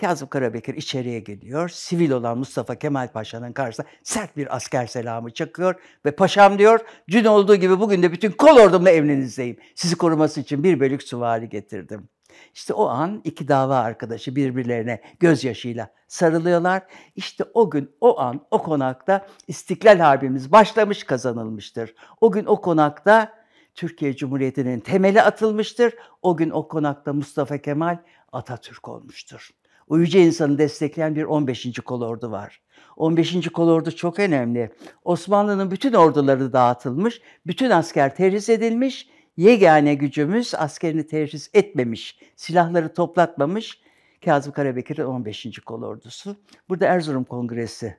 Kazım Karabekir içeriye geliyor, sivil olan Mustafa Kemal Paşa'nın karşısına sert bir asker selamı çakıyor ve paşam diyor, dün olduğu gibi bugün de bütün kol ordumla emrinizdeyim. Sizi koruması için bir bölük süvari getirdim. İşte o an iki dava arkadaşı birbirlerine gözyaşıyla sarılıyorlar. İşte o gün, o an, o konakta İstiklal Harbimiz başlamış kazanılmıştır. O gün o konakta Türkiye Cumhuriyeti'nin temeli atılmıştır. O gün o konakta Mustafa Kemal Atatürk olmuştur. O insanı destekleyen bir 15. kolordu var. 15. kolordu çok önemli. Osmanlı'nın bütün orduları dağıtılmış, bütün asker terhis edilmiş yegane gücümüz askerini terhis etmemiş, silahları toplatmamış Kazım Karabekir'in 15. kol ordusu. Burada Erzurum Kongresi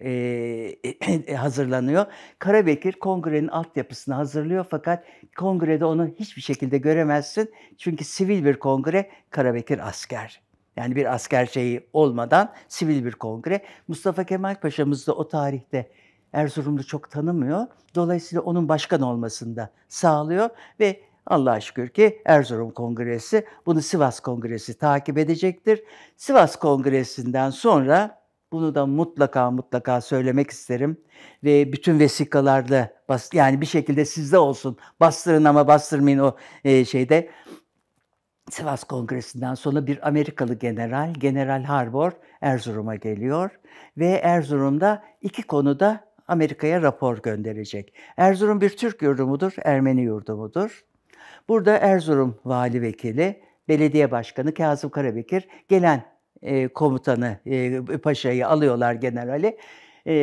e, hazırlanıyor. Karabekir kongrenin altyapısını hazırlıyor fakat kongrede onu hiçbir şekilde göremezsin. Çünkü sivil bir kongre Karabekir asker. Yani bir asker şeyi olmadan sivil bir kongre. Mustafa Kemal Paşa'mız da o tarihte Erzurumlu çok tanımıyor. Dolayısıyla onun başkan olmasını da sağlıyor ve Allah'a şükür ki Erzurum Kongresi bunu Sivas Kongresi takip edecektir. Sivas Kongresi'nden sonra bunu da mutlaka mutlaka söylemek isterim ve bütün vesikalarda bas, yani bir şekilde sizde olsun bastırın ama bastırmayın o e, şeyde. Sivas Kongresi'nden sonra bir Amerikalı general, General Harbor Erzurum'a geliyor ve Erzurum'da iki konuda Amerika'ya rapor gönderecek. Erzurum bir Türk yurdu mudur, Ermeni yurdu mudur? Burada Erzurum vali vekili, belediye başkanı Kazım Karabekir gelen e, komutanı, e, paşayı alıyorlar generali. E,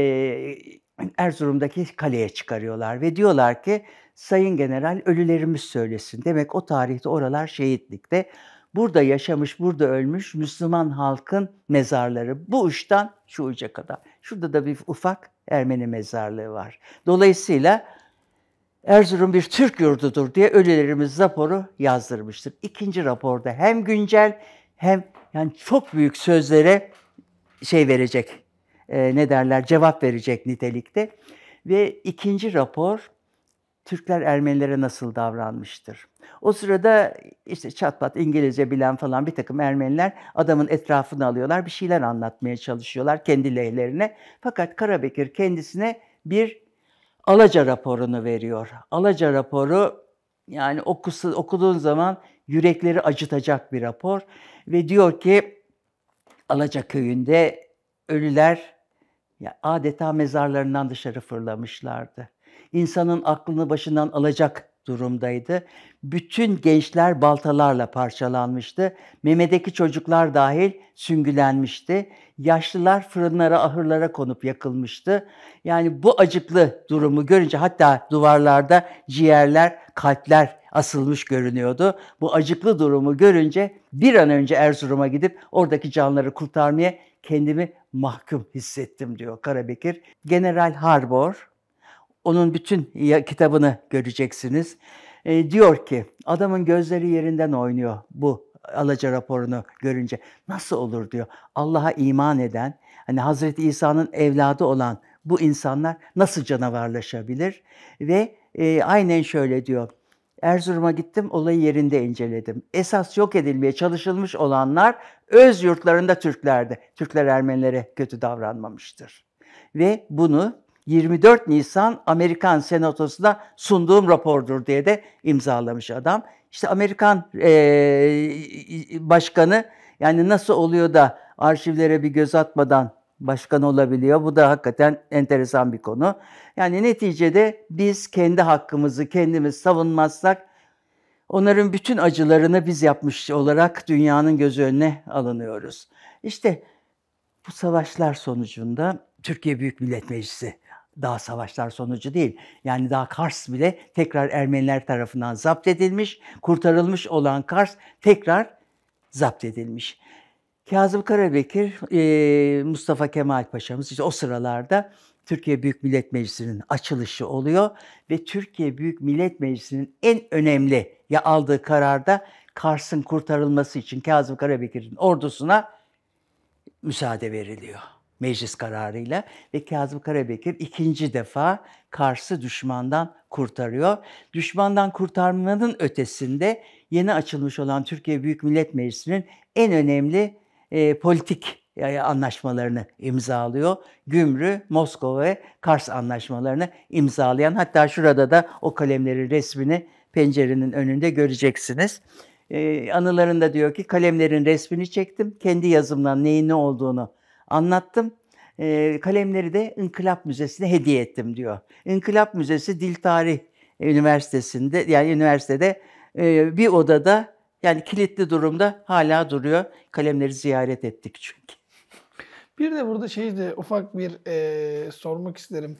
Erzurum'daki kaleye çıkarıyorlar ve diyorlar ki Sayın General ölülerimiz söylesin. Demek o tarihte oralar şehitlikte. Burada yaşamış, burada ölmüş Müslüman halkın mezarları bu uçtan şu uca kadar. Şurada da bir ufak Ermeni mezarlığı var. Dolayısıyla Erzurum bir Türk yurdudur diye ölülerimiz raporu yazdırmıştır. İkinci raporda hem güncel hem yani çok büyük sözlere şey verecek, e, ne derler, cevap verecek nitelikte. Ve ikinci rapor Türkler Ermenilere nasıl davranmıştır? O sırada işte çat pat İngilizce bilen falan bir takım Ermeniler adamın etrafını alıyorlar. Bir şeyler anlatmaya çalışıyorlar kendi lehlerine. Fakat Karabekir kendisine bir Alaca raporunu veriyor. Alaca raporu yani okusu, okuduğun zaman yürekleri acıtacak bir rapor. Ve diyor ki Alaca köyünde ölüler ya adeta mezarlarından dışarı fırlamışlardı. İnsanın aklını başından alacak durumdaydı. Bütün gençler baltalarla parçalanmıştı. Memedeki çocuklar dahil süngülenmişti. Yaşlılar fırınlara, ahırlara konup yakılmıştı. Yani bu acıklı durumu görünce hatta duvarlarda ciğerler, kalpler asılmış görünüyordu. Bu acıklı durumu görünce bir an önce Erzurum'a gidip oradaki canları kurtarmaya kendimi mahkum hissettim diyor Karabekir. General Harbor onun bütün kitabını göreceksiniz. E, diyor ki adamın gözleri yerinden oynuyor bu alaca raporunu görünce. Nasıl olur diyor. Allah'a iman eden, hani Hazreti İsa'nın evladı olan bu insanlar nasıl canavarlaşabilir? Ve e, aynen şöyle diyor. Erzurum'a gittim, olayı yerinde inceledim. Esas yok edilmeye çalışılmış olanlar öz yurtlarında Türklerdi. Türkler Ermenilere kötü davranmamıştır. Ve bunu 24 Nisan Amerikan Senatosu'na sunduğum rapordur diye de imzalamış adam. İşte Amerikan e, başkanı yani nasıl oluyor da arşivlere bir göz atmadan başkan olabiliyor. Bu da hakikaten enteresan bir konu. Yani neticede biz kendi hakkımızı kendimiz savunmazsak onların bütün acılarını biz yapmış olarak dünyanın gözü önüne alınıyoruz. İşte bu savaşlar sonucunda Türkiye Büyük Millet Meclisi daha savaşlar sonucu değil. Yani daha Kars bile tekrar Ermeniler tarafından zapt edilmiş, kurtarılmış olan Kars tekrar zapt edilmiş. Kazım Karabekir, e, Mustafa Kemal Paşa'mız işte o sıralarda Türkiye Büyük Millet Meclisi'nin açılışı oluyor ve Türkiye Büyük Millet Meclisi'nin en önemli ya aldığı kararda Kars'ın kurtarılması için Kazım Karabekir'in ordusuna müsaade veriliyor meclis kararıyla ve Kazım Karabekir ikinci defa Kars'ı düşmandan kurtarıyor. Düşmandan kurtarmanın ötesinde yeni açılmış olan Türkiye Büyük Millet Meclisi'nin en önemli e, politik e, anlaşmalarını imzalıyor. Gümrü, Moskova ve Kars anlaşmalarını imzalayan hatta şurada da o kalemleri resmini pencerenin önünde göreceksiniz. Ee, anılarında diyor ki kalemlerin resmini çektim. Kendi yazımdan neyin ne olduğunu anlattım. E, kalemleri de İnkılap Müzesi'ne hediye ettim diyor. İnkılap Müzesi Dil Tarih Üniversitesi'nde yani üniversitede e, bir odada yani kilitli durumda hala duruyor. Kalemleri ziyaret ettik çünkü. Bir de burada şeyi de ufak bir e, sormak isterim.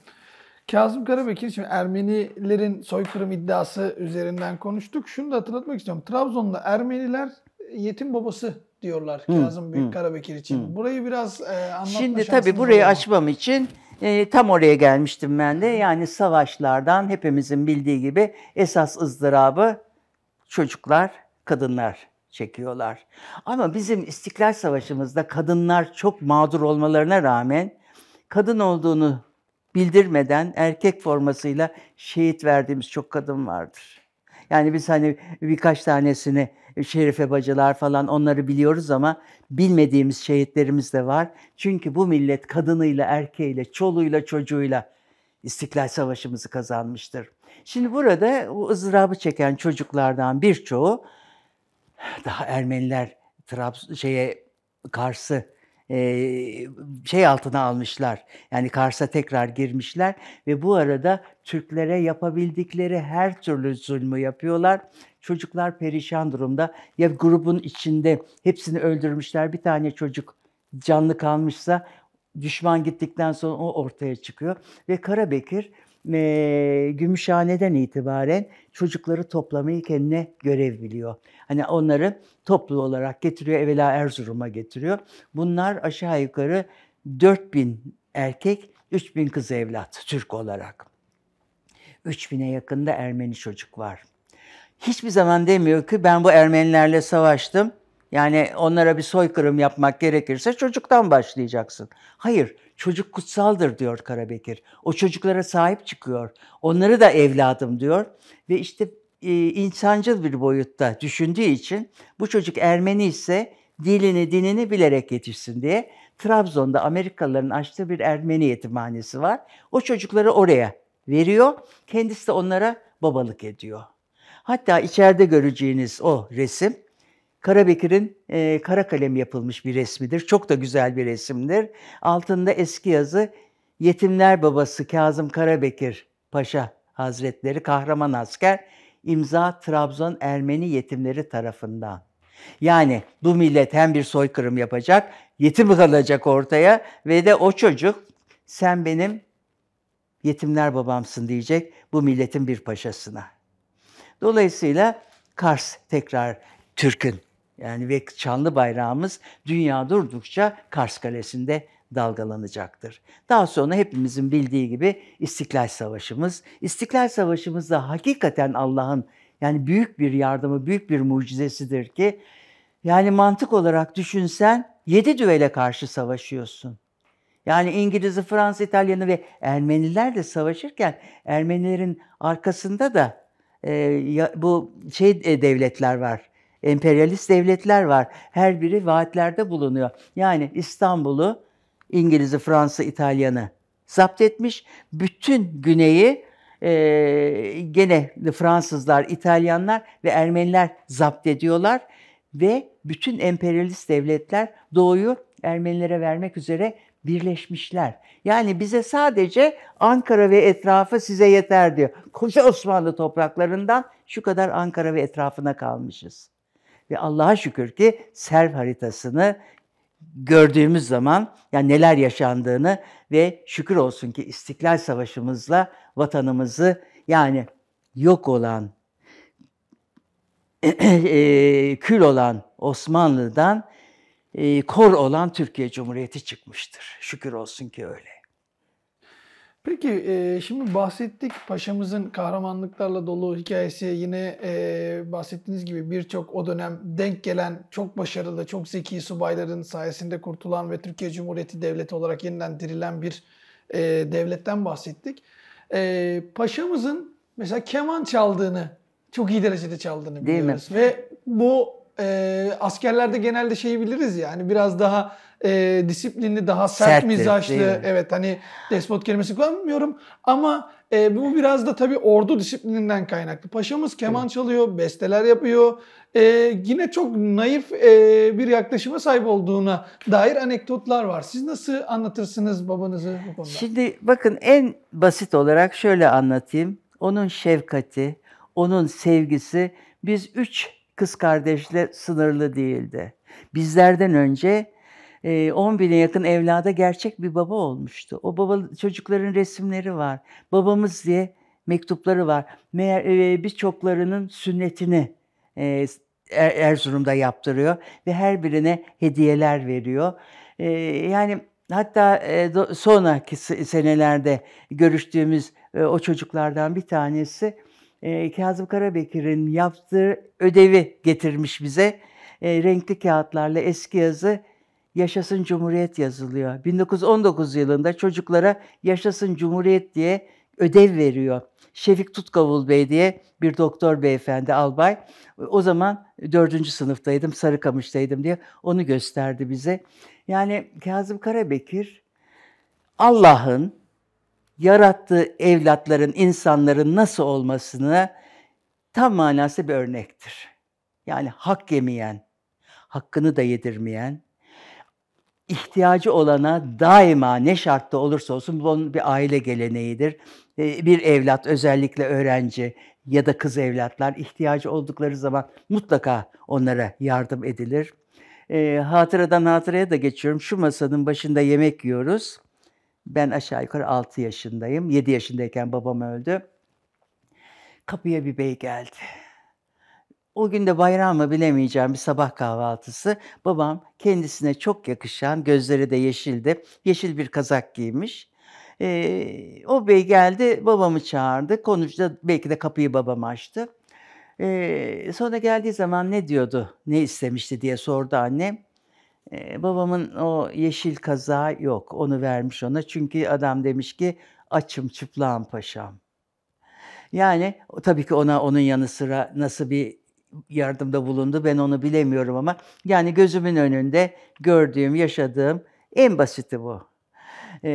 Kazım Karabekir şimdi Ermenilerin soykırım iddiası üzerinden konuştuk. Şunu da hatırlatmak istiyorum. Trabzon'da Ermeniler yetim babası diyorlar hı, Kazım Büyük Karabekir için. Hı. Burayı biraz e, anlatma Şimdi tabii burayı var. açmam için e, tam oraya gelmiştim ben de. Yani savaşlardan hepimizin bildiği gibi esas ızdırabı çocuklar, kadınlar çekiyorlar. Ama bizim İstiklal Savaşı'mızda kadınlar çok mağdur olmalarına rağmen kadın olduğunu bildirmeden erkek formasıyla şehit verdiğimiz çok kadın vardır. Yani biz hani birkaç tanesini Şerife bacılar falan onları biliyoruz ama bilmediğimiz şehitlerimiz de var. Çünkü bu millet kadınıyla, erkeğiyle, çoluğuyla, çocuğuyla İstiklal Savaşı'mızı kazanmıştır. Şimdi burada o ızdırabı çeken çocuklardan birçoğu daha Ermeniler Traps şeye Kars'ı e, şey altına almışlar. Yani Kars'a tekrar girmişler ve bu arada Türklere yapabildikleri her türlü zulmü yapıyorlar. Çocuklar perişan durumda. Ya grubun içinde hepsini öldürmüşler. Bir tane çocuk canlı kalmışsa düşman gittikten sonra o ortaya çıkıyor. Ve Karabekir e, Gümüşhane'den itibaren çocukları toplamayı kendine görev biliyor. Hani onları toplu olarak getiriyor, evvela Erzurum'a getiriyor. Bunlar aşağı yukarı 4000 erkek, 3000 kız evlat Türk olarak. 3000'e yakında Ermeni çocuk var hiçbir zaman demiyor ki ben bu Ermenilerle savaştım. Yani onlara bir soykırım yapmak gerekirse çocuktan başlayacaksın. Hayır, çocuk kutsaldır diyor Karabekir. O çocuklara sahip çıkıyor. Onları da evladım diyor. Ve işte e, insancıl bir boyutta düşündüğü için bu çocuk Ermeni ise dilini, dinini bilerek yetişsin diye Trabzon'da Amerikalıların açtığı bir Ermeni yetimhanesi var. O çocukları oraya veriyor. Kendisi de onlara babalık ediyor. Hatta içeride göreceğiniz o resim Karabekir'in e, kara kalem yapılmış bir resmidir. Çok da güzel bir resimdir. Altında eski yazı Yetimler Babası Kazım Karabekir Paşa Hazretleri kahraman asker imza Trabzon Ermeni yetimleri tarafından. Yani bu millet hem bir soykırım yapacak, yetim kalacak ortaya ve de o çocuk sen benim yetimler babamsın diyecek bu milletin bir paşasına. Dolayısıyla Kars tekrar Türk'ün yani ve Çanlı bayrağımız dünya durdukça Kars Kalesi'nde dalgalanacaktır. Daha sonra hepimizin bildiği gibi İstiklal Savaşımız. İstiklal Savaşımızda hakikaten Allah'ın yani büyük bir yardımı, büyük bir mucizesidir ki yani mantık olarak düşünsen yedi düvele karşı savaşıyorsun. Yani İngiliz'i, Fransız, İtalyanı ve Ermeniler de savaşırken Ermenilerin arkasında da e, ya, bu şey e, devletler var. Emperyalist devletler var. Her biri vaatlerde bulunuyor. Yani İstanbul'u İngiliz'i, Fransa, İtalyan'ı zapt etmiş. Bütün güneyi e, gene Fransızlar, İtalyanlar ve Ermeniler zapt ediyorlar ve bütün emperyalist devletler doğuyu Ermenilere vermek üzere birleşmişler. Yani bize sadece Ankara ve etrafı size yeter diyor. Koca Osmanlı topraklarından şu kadar Ankara ve etrafına kalmışız. Ve Allah'a şükür ki Serv haritasını gördüğümüz zaman yani neler yaşandığını ve şükür olsun ki İstiklal Savaşımızla vatanımızı yani yok olan e, kül olan Osmanlı'dan ee, kor olan Türkiye Cumhuriyeti çıkmıştır. Şükür olsun ki öyle. Peki e, şimdi bahsettik paşamızın kahramanlıklarla dolu hikayesi yine e, bahsettiğiniz gibi birçok o dönem denk gelen çok başarılı, çok zeki subayların sayesinde kurtulan ve Türkiye Cumhuriyeti Devleti olarak yeniden dirilen bir e, devletten bahsettik. paşamızın mesela keman çaldığını, çok iyi derecede çaldığını biliyoruz. Değil mi? Ve bu e, askerlerde genelde şeyi biliriz ya hani biraz daha e, disiplinli, daha sert Serttir, mizaçlı. Evet hani despot kelimesi kullanmıyorum ama e, bu biraz da tabii ordu disiplininden kaynaklı. Paşamız keman evet. çalıyor, besteler yapıyor. E, yine çok naif e, bir yaklaşıma sahip olduğuna dair anekdotlar var. Siz nasıl anlatırsınız babanızı bu konuda? Şimdi bakın en basit olarak şöyle anlatayım. Onun şefkati, onun sevgisi biz üç kız kardeşle sınırlı değildi. Bizlerden önce 10 e, bine yakın evlada gerçek bir baba olmuştu. O baba çocukların resimleri var. Babamız diye mektupları var. Meğer e, birçoklarının sünnetini e, er, Erzurum'da yaptırıyor ve her birine hediyeler veriyor. Yani hatta sonraki senelerde görüştüğümüz o çocuklardan bir tanesi e, Kazım Karabekir'in yaptığı ödevi getirmiş bize. E, renkli kağıtlarla eski yazı Yaşasın Cumhuriyet yazılıyor. 1919 yılında çocuklara Yaşasın Cumhuriyet diye ödev veriyor. Şefik Tutkavul Bey diye bir doktor beyefendi, albay. O zaman dördüncü sınıftaydım, Sarıkamış'taydım diye onu gösterdi bize. Yani Kazım Karabekir Allah'ın, yarattığı evlatların, insanların nasıl olmasını tam manası bir örnektir. Yani hak yemeyen, hakkını da yedirmeyen, ihtiyacı olana daima ne şartta olursa olsun bu onun bir aile geleneğidir. Ee, bir evlat özellikle öğrenci ya da kız evlatlar ihtiyacı oldukları zaman mutlaka onlara yardım edilir. E, hatıradan hatıraya da geçiyorum. Şu masanın başında yemek yiyoruz. Ben aşağı yukarı 6 yaşındayım. 7 yaşındayken babam öldü. Kapıya bir bey geldi. O gün de bayram mı bilemeyeceğim bir sabah kahvaltısı. Babam kendisine çok yakışan, gözleri de yeşildi. Yeşil bir kazak giymiş. Ee, o bey geldi, babamı çağırdı. konuştu belki de kapıyı babam açtı. Ee, sonra geldiği zaman ne diyordu, ne istemişti diye sordu annem. Ee, babamın o yeşil kaza yok. Onu vermiş ona. Çünkü adam demiş ki açım çıplağım paşam. Yani tabii ki ona onun yanı sıra nasıl bir yardımda bulundu ben onu bilemiyorum ama yani gözümün önünde gördüğüm, yaşadığım en basiti bu. Ee,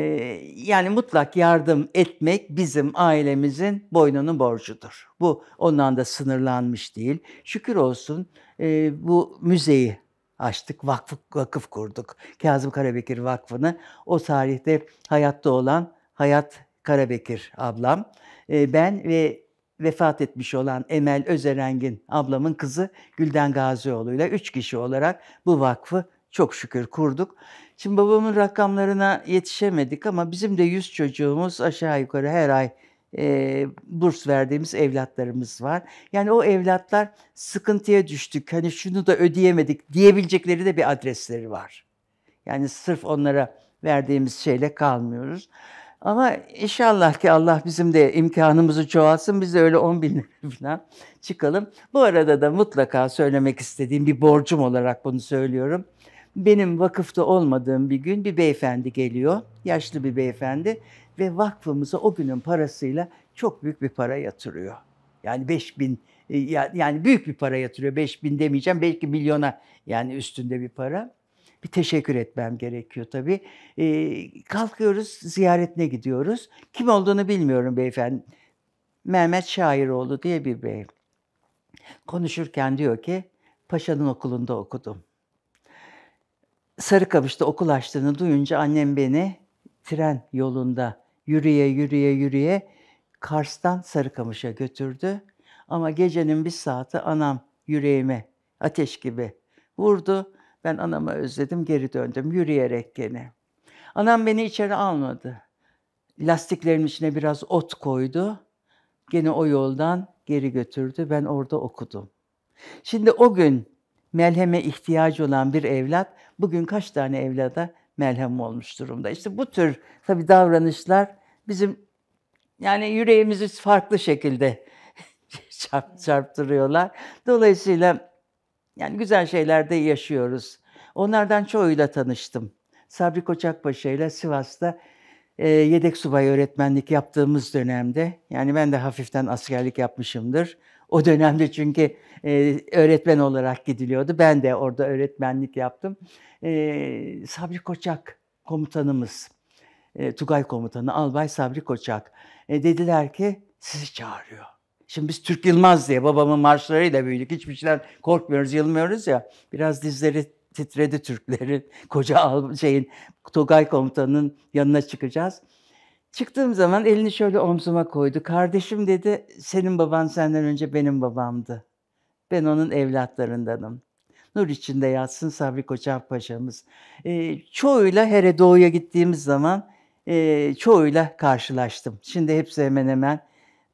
yani mutlak yardım etmek bizim ailemizin boynunun borcudur. Bu ondan da sınırlanmış değil. Şükür olsun e, bu müzeyi açtık, vakıf, vakıf kurduk. Kazım Karabekir Vakfı'nı o tarihte hayatta olan Hayat Karabekir ablam, ee, ben ve vefat etmiş olan Emel Özerengin ablamın kızı Gülden Gazioğlu ile üç kişi olarak bu vakfı çok şükür kurduk. Şimdi babamın rakamlarına yetişemedik ama bizim de yüz çocuğumuz aşağı yukarı her ay e, burs verdiğimiz evlatlarımız var. Yani o evlatlar sıkıntıya düştük, hani şunu da ödeyemedik diyebilecekleri de bir adresleri var. Yani sırf onlara verdiğimiz şeyle kalmıyoruz. Ama inşallah ki Allah bizim de imkanımızı çoğalsın. Biz de öyle 10 bin falan çıkalım. Bu arada da mutlaka söylemek istediğim bir borcum olarak bunu söylüyorum. Benim vakıfta olmadığım bir gün bir beyefendi geliyor. Yaşlı bir beyefendi ve vakfımıza o günün parasıyla çok büyük bir para yatırıyor. Yani 5 bin e, yani büyük bir para yatırıyor. 5 bin demeyeceğim belki milyona yani üstünde bir para. Bir teşekkür etmem gerekiyor tabii. Ee, kalkıyoruz ziyaretine gidiyoruz. Kim olduğunu bilmiyorum beyefendi. Mehmet Şairoğlu diye bir bey. Konuşurken diyor ki Paşa'nın okulunda okudum. Sarıkamış'ta okul açtığını duyunca annem beni tren yolunda yürüye yürüye yürüye Kars'tan Sarıkamış'a götürdü. Ama gecenin bir saati anam yüreğime ateş gibi vurdu. Ben anamı özledim, geri döndüm yürüyerek gene. Anam beni içeri almadı. Lastiklerin içine biraz ot koydu. Gene o yoldan geri götürdü. Ben orada okudum. Şimdi o gün melheme ihtiyacı olan bir evlat bugün kaç tane evlada melhem olmuş durumda. İşte bu tür tabii davranışlar bizim yani yüreğimizi farklı şekilde çarp, çarptırıyorlar. Dolayısıyla yani güzel şeylerde yaşıyoruz. Onlardan çoğuyla tanıştım. Sabri Koçakpaşa ile Sivas'ta e, yedek subay öğretmenlik yaptığımız dönemde, yani ben de hafiften askerlik yapmışımdır. O dönemde çünkü e, öğretmen olarak gidiliyordu. Ben de orada öğretmenlik yaptım. E, Sabri Koçak komutanımız, e, Tugay komutanı Albay Sabri Koçak e, dediler ki sizi çağırıyor. Şimdi biz Türk Yılmaz diye babamın marşlarıyla büyüdük. Hiçbir şeyden korkmuyoruz, yılmıyoruz ya. Biraz dizleri titredi Türklerin. Koca şeyin Tugay komutanının yanına çıkacağız. Çıktığım zaman elini şöyle omzuma koydu. Kardeşim dedi, senin baban senden önce benim babamdı. Ben onun evlatlarındanım. Nur içinde yatsın Sabri Koçak Paşa'mız. E, çoğuyla Here Doğu'ya gittiğimiz zaman e, çoğuyla karşılaştım. Şimdi hepsi hemen hemen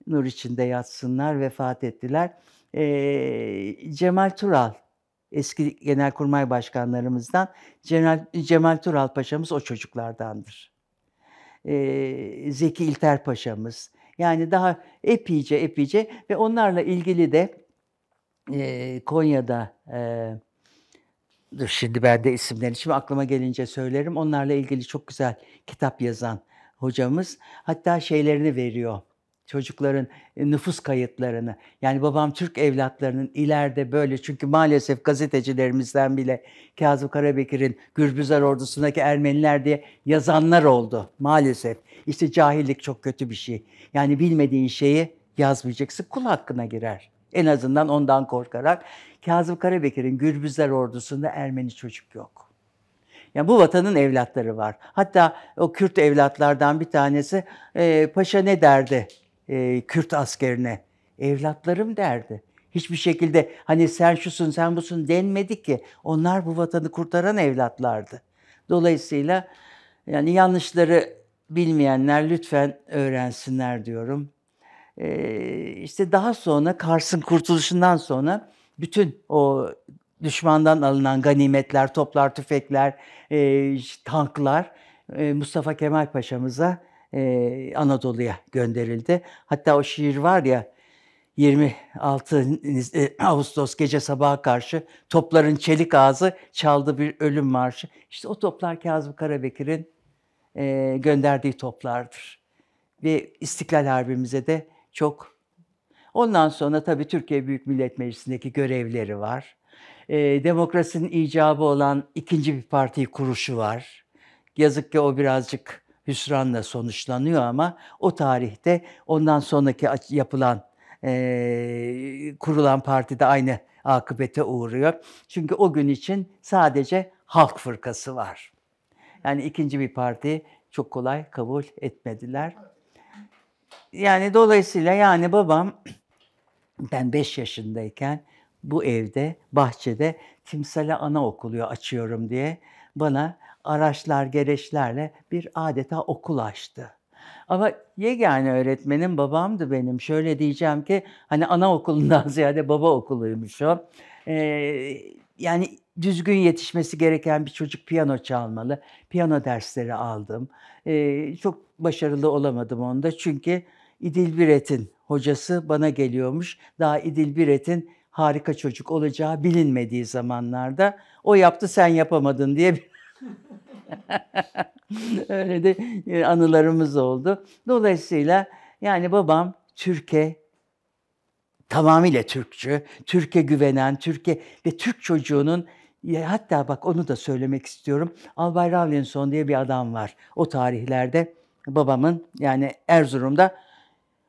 nur içinde yatsınlar, vefat ettiler. E, Cemal Tural, eski genelkurmay başkanlarımızdan Cemal, Cemal Tural Paşa'mız o çocuklardandır e, Zeki İlter Paşa'mız. Yani daha epice epice ve onlarla ilgili de e, Konya'da e, dur şimdi ben de isimlerini şimdi aklıma gelince söylerim. Onlarla ilgili çok güzel kitap yazan hocamız hatta şeylerini veriyor çocukların e, nüfus kayıtlarını. Yani babam Türk evlatlarının ileride böyle çünkü maalesef gazetecilerimizden bile Kazım Karabekir'in Gürbüzar ordusundaki Ermeniler diye yazanlar oldu maalesef. İşte cahillik çok kötü bir şey. Yani bilmediğin şeyi yazmayacaksın kul hakkına girer. En azından ondan korkarak Kazım Karabekir'in Gürbüzler ordusunda Ermeni çocuk yok. Yani bu vatanın evlatları var. Hatta o Kürt evlatlardan bir tanesi e, Paşa ne derdi e, Kürt askerine. Evlatlarım derdi. Hiçbir şekilde hani sen şusun sen busun denmedi ki. Onlar bu vatanı kurtaran evlatlardı. Dolayısıyla yani yanlışları bilmeyenler lütfen öğrensinler diyorum. Ee, işte daha sonra Kars'ın kurtuluşundan sonra bütün o düşmandan alınan ganimetler, toplar, tüfekler, e, tanklar e, Mustafa Kemal Paşa'mıza e, Anadolu'ya gönderildi. Hatta o şiir var ya 26 e, Ağustos gece sabaha karşı topların çelik ağzı çaldı bir ölüm marşı. İşte o toplar Kazım Karabekir'in e, gönderdiği toplardır. Ve İstiklal Harbimize de çok. Ondan sonra tabii Türkiye Büyük Millet Meclisi'ndeki görevleri var. E, demokrasinin icabı olan ikinci bir partiyi kuruşu var. Yazık ki o birazcık hüsranla sonuçlanıyor ama o tarihte ondan sonraki yapılan e, kurulan de aynı akıbete uğruyor. Çünkü o gün için sadece halk fırkası var. Yani ikinci bir parti çok kolay kabul etmediler. Yani dolayısıyla yani babam ben 5 yaşındayken bu evde bahçede timsale ana okuluyor açıyorum diye bana araçlar, gereçlerle bir adeta okul açtı. Ama yegane öğretmenim babamdı benim. Şöyle diyeceğim ki hani anaokulundan ziyade baba okuluymuş o. Ee, yani düzgün yetişmesi gereken bir çocuk piyano çalmalı. Piyano dersleri aldım. Ee, çok başarılı olamadım onda çünkü İdil Biret'in hocası bana geliyormuş. Daha İdil Biret'in harika çocuk olacağı bilinmediği zamanlarda o yaptı sen yapamadın diye Öyle de e, anılarımız oldu. Dolayısıyla yani babam Türkiye tamamıyla Türkçü, Türkiye güvenen, Türkiye ve Türk çocuğunun e, hatta bak onu da söylemek istiyorum. Albay Ravlinson diye bir adam var. O tarihlerde babamın yani Erzurum'da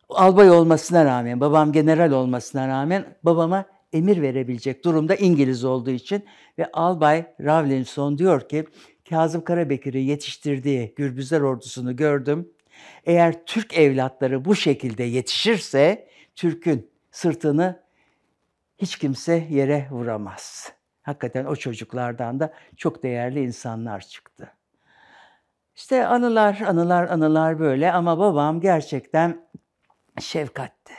albay olmasına rağmen, babam general olmasına rağmen babama emir verebilecek durumda İngiliz olduğu için ve Albay Rawlinson diyor ki Kazım Karabekir'i yetiştirdiği Gürbüzler ordusunu gördüm. Eğer Türk evlatları bu şekilde yetişirse Türk'ün sırtını hiç kimse yere vuramaz. Hakikaten o çocuklardan da çok değerli insanlar çıktı. İşte anılar, anılar, anılar böyle ama babam gerçekten şefkatti.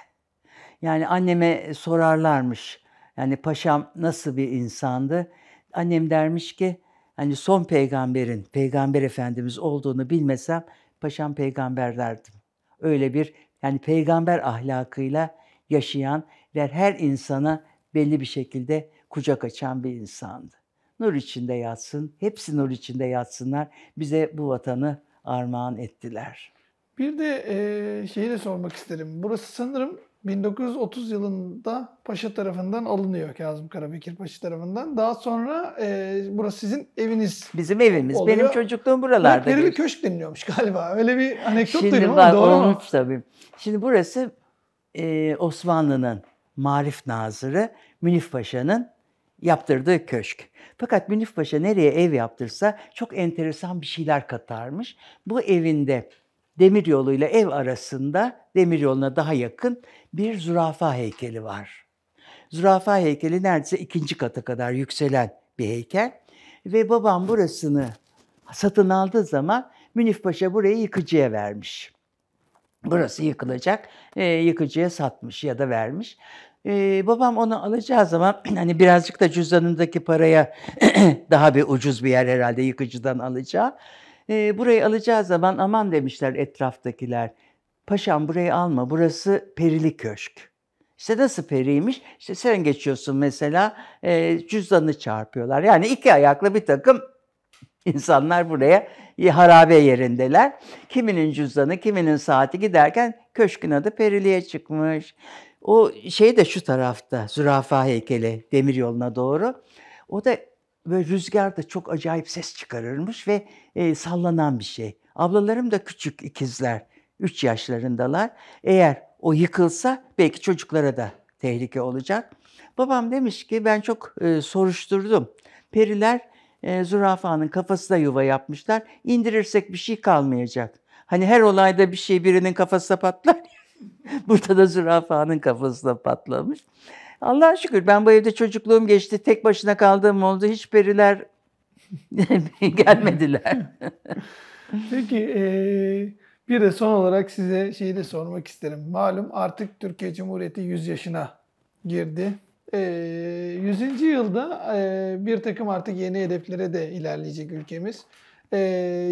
Yani anneme sorarlarmış. Yani paşam nasıl bir insandı? Annem dermiş ki hani son peygamberin peygamber efendimiz olduğunu bilmesem paşam peygamber derdim. Öyle bir yani peygamber ahlakıyla yaşayan ve her insana belli bir şekilde kucak açan bir insandı. Nur içinde yatsın, hepsi nur içinde yatsınlar. Bize bu vatanı armağan ettiler. Bir de e, şeyi de sormak isterim. Burası sanırım 1930 yılında Paşa tarafından alınıyor Kazım Karabekir Paşa tarafından. Daha sonra e, burası sizin eviniz. Bizim evimiz. Oluyor. Benim çocukluğum buralarda. Bir Köşk deniliyormuş galiba. Öyle bir anekdot Şimdi duydum ama doğru olmuş mu? tabii. Şimdi burası e, Osmanlı'nın Marif Nazırı Münif Paşa'nın yaptırdığı köşk. Fakat Münif Paşa nereye ev yaptırsa çok enteresan bir şeyler katarmış. Bu evinde demir yoluyla ev arasında demir yoluna daha yakın bir zürafa heykeli var. Zürafa heykeli neredeyse ikinci kata kadar yükselen bir heykel ve babam burasını satın aldığı zaman Münif Paşa burayı yıkıcıya vermiş. Burası yıkılacak, e, yıkıcıya satmış ya da vermiş. E, babam onu alacağı zaman hani birazcık da cüzdanındaki paraya daha bir ucuz bir yer herhalde yıkıcıdan alacağı. E, burayı alacağı zaman aman demişler etraftakiler. Paşam burayı alma burası perili köşk. İşte nasıl periymiş? İşte sen geçiyorsun mesela e, cüzdanı çarpıyorlar. Yani iki ayaklı bir takım insanlar buraya e, harabe yerindeler. Kiminin cüzdanı, kiminin saati giderken köşkün adı Perili'ye çıkmış. O şey de şu tarafta, zürafa heykeli demir yoluna doğru. O da ve rüzgar da çok acayip ses çıkarırmış ve e, sallanan bir şey. Ablalarım da küçük ikizler, 3 yaşlarındalar. Eğer o yıkılsa belki çocuklara da tehlike olacak. Babam demiş ki ben çok e, soruşturdum. Periler e, zürafanın kafasına yuva yapmışlar. İndirirsek bir şey kalmayacak. Hani her olayda bir şey birinin kafasına patlar. Burada da zürafanın kafasına patlamış. Allah'a şükür ben bu evde çocukluğum geçti. Tek başına kaldığım oldu. Hiç periler gelmediler. Peki e, bir de son olarak size şeyi de sormak isterim. Malum artık Türkiye Cumhuriyeti 100 yaşına girdi. E, 100. yılda e, bir takım artık yeni hedeflere de ilerleyecek ülkemiz. E,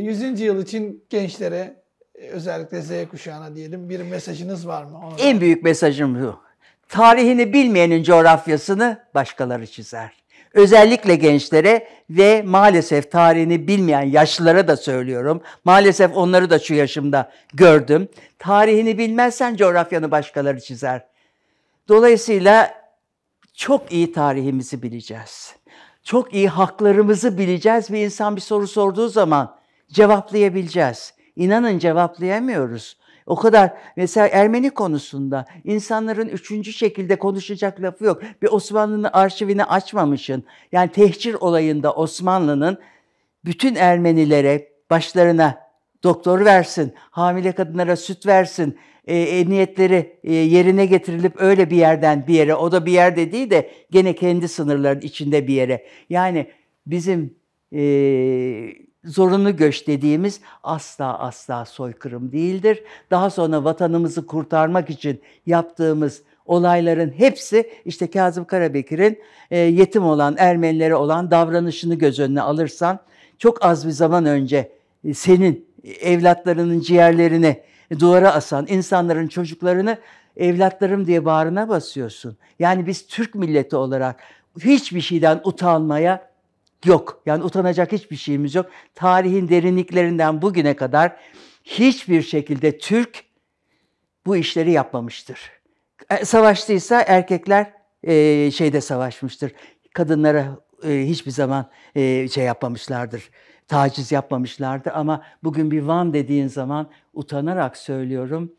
100. yıl için gençlere özellikle Z kuşağına diyelim bir mesajınız var mı? Ona en da... büyük mesajım bu tarihini bilmeyenin coğrafyasını başkaları çizer. Özellikle gençlere ve maalesef tarihini bilmeyen yaşlılara da söylüyorum. Maalesef onları da şu yaşımda gördüm. Tarihini bilmezsen coğrafyanı başkaları çizer. Dolayısıyla çok iyi tarihimizi bileceğiz. Çok iyi haklarımızı bileceğiz Bir insan bir soru sorduğu zaman cevaplayabileceğiz. İnanın cevaplayamıyoruz. O kadar mesela Ermeni konusunda insanların üçüncü şekilde konuşacak lafı yok. Bir Osmanlı'nın arşivini açmamışın. Yani tehcir olayında Osmanlı'nın bütün Ermenilere başlarına doktor versin, hamile kadınlara süt versin, e, e, niyetleri e, yerine getirilip öyle bir yerden bir yere, o da bir yer dediği de gene kendi sınırların içinde bir yere. Yani bizim e, zorunlu göç dediğimiz asla asla soykırım değildir. Daha sonra vatanımızı kurtarmak için yaptığımız olayların hepsi işte Kazım Karabekir'in e, yetim olan Ermenilere olan davranışını göz önüne alırsan çok az bir zaman önce e, senin evlatlarının ciğerlerini duvara asan insanların çocuklarını evlatlarım diye bağrına basıyorsun. Yani biz Türk milleti olarak hiçbir şeyden utanmaya yok. Yani utanacak hiçbir şeyimiz yok. Tarihin derinliklerinden bugüne kadar hiçbir şekilde Türk bu işleri yapmamıştır. E, savaştıysa erkekler e, şeyde savaşmıştır. Kadınlara e, hiçbir zaman e, şey yapmamışlardır, taciz yapmamışlardı. Ama bugün bir Van dediğin zaman utanarak söylüyorum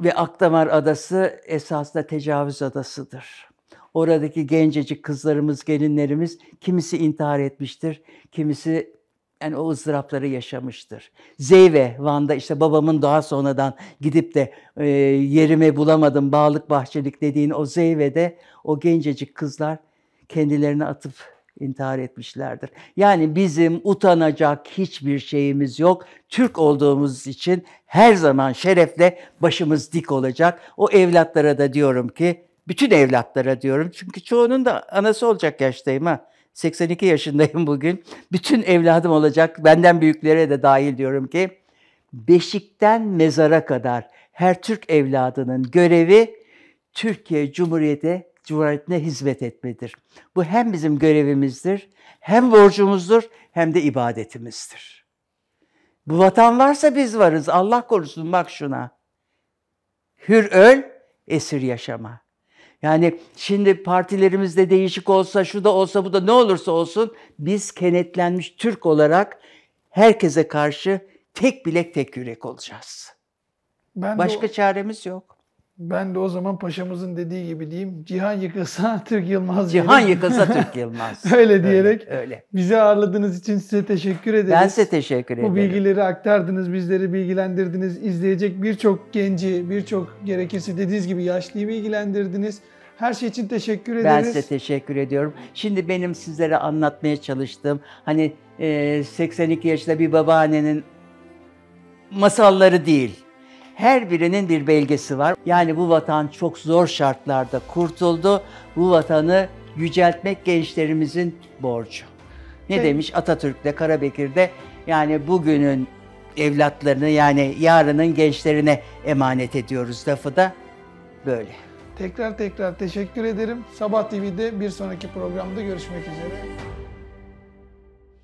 ve Akdamar Adası esasında tecavüz adasıdır. Oradaki gencecik kızlarımız, gelinlerimiz kimisi intihar etmiştir, kimisi yani o ızdırapları yaşamıştır. Zeyve Van'da işte babamın daha sonradan gidip de e, yerimi bulamadım bağlık bahçelik dediğin o Zeyve'de o gencecik kızlar kendilerini atıp intihar etmişlerdir. Yani bizim utanacak hiçbir şeyimiz yok. Türk olduğumuz için her zaman şerefle başımız dik olacak. O evlatlara da diyorum ki bütün evlatlara diyorum. Çünkü çoğunun da anası olacak yaştayım ha. 82 yaşındayım bugün. Bütün evladım olacak. Benden büyüklere de dahil diyorum ki beşikten mezara kadar her Türk evladının görevi Türkiye Cumhuriyeti Cumhuriyeti'ne hizmet etmedir. Bu hem bizim görevimizdir, hem borcumuzdur, hem de ibadetimizdir. Bu vatan varsa biz varız. Allah korusun bak şuna. Hür öl, esir yaşama. Yani şimdi partilerimizde değişik olsa, şu da olsa, bu da ne olursa olsun biz kenetlenmiş Türk olarak herkese karşı tek bilek tek yürek olacağız. Ben Başka de, çaremiz yok. Ben de o zaman paşamızın dediği gibi diyeyim. Cihan yıkılsa Türk Yılmaz. Cihan diyelim. yıkılsa Türk Yılmaz. öyle diyerek öyle, öyle. bizi ağırladığınız için size teşekkür ederiz. Ben size teşekkür ederim. Bu bilgileri aktardınız, bizleri bilgilendirdiniz. İzleyecek birçok genci, birçok gerekirse dediğiniz gibi yaşlıyı bilgilendirdiniz. Her şey için teşekkür ederiz. Ben size teşekkür ediyorum. Şimdi benim sizlere anlatmaya çalıştığım hani 82 yaşında bir babaannenin masalları değil her birinin bir belgesi var. Yani bu vatan çok zor şartlarda kurtuldu. Bu vatanı yüceltmek gençlerimizin borcu. Ne evet. demiş Atatürk'te, Karabekir'de? Yani bugünün evlatlarını yani yarının gençlerine emanet ediyoruz lafı da böyle. Tekrar tekrar teşekkür ederim. Sabah TV'de bir sonraki programda görüşmek üzere.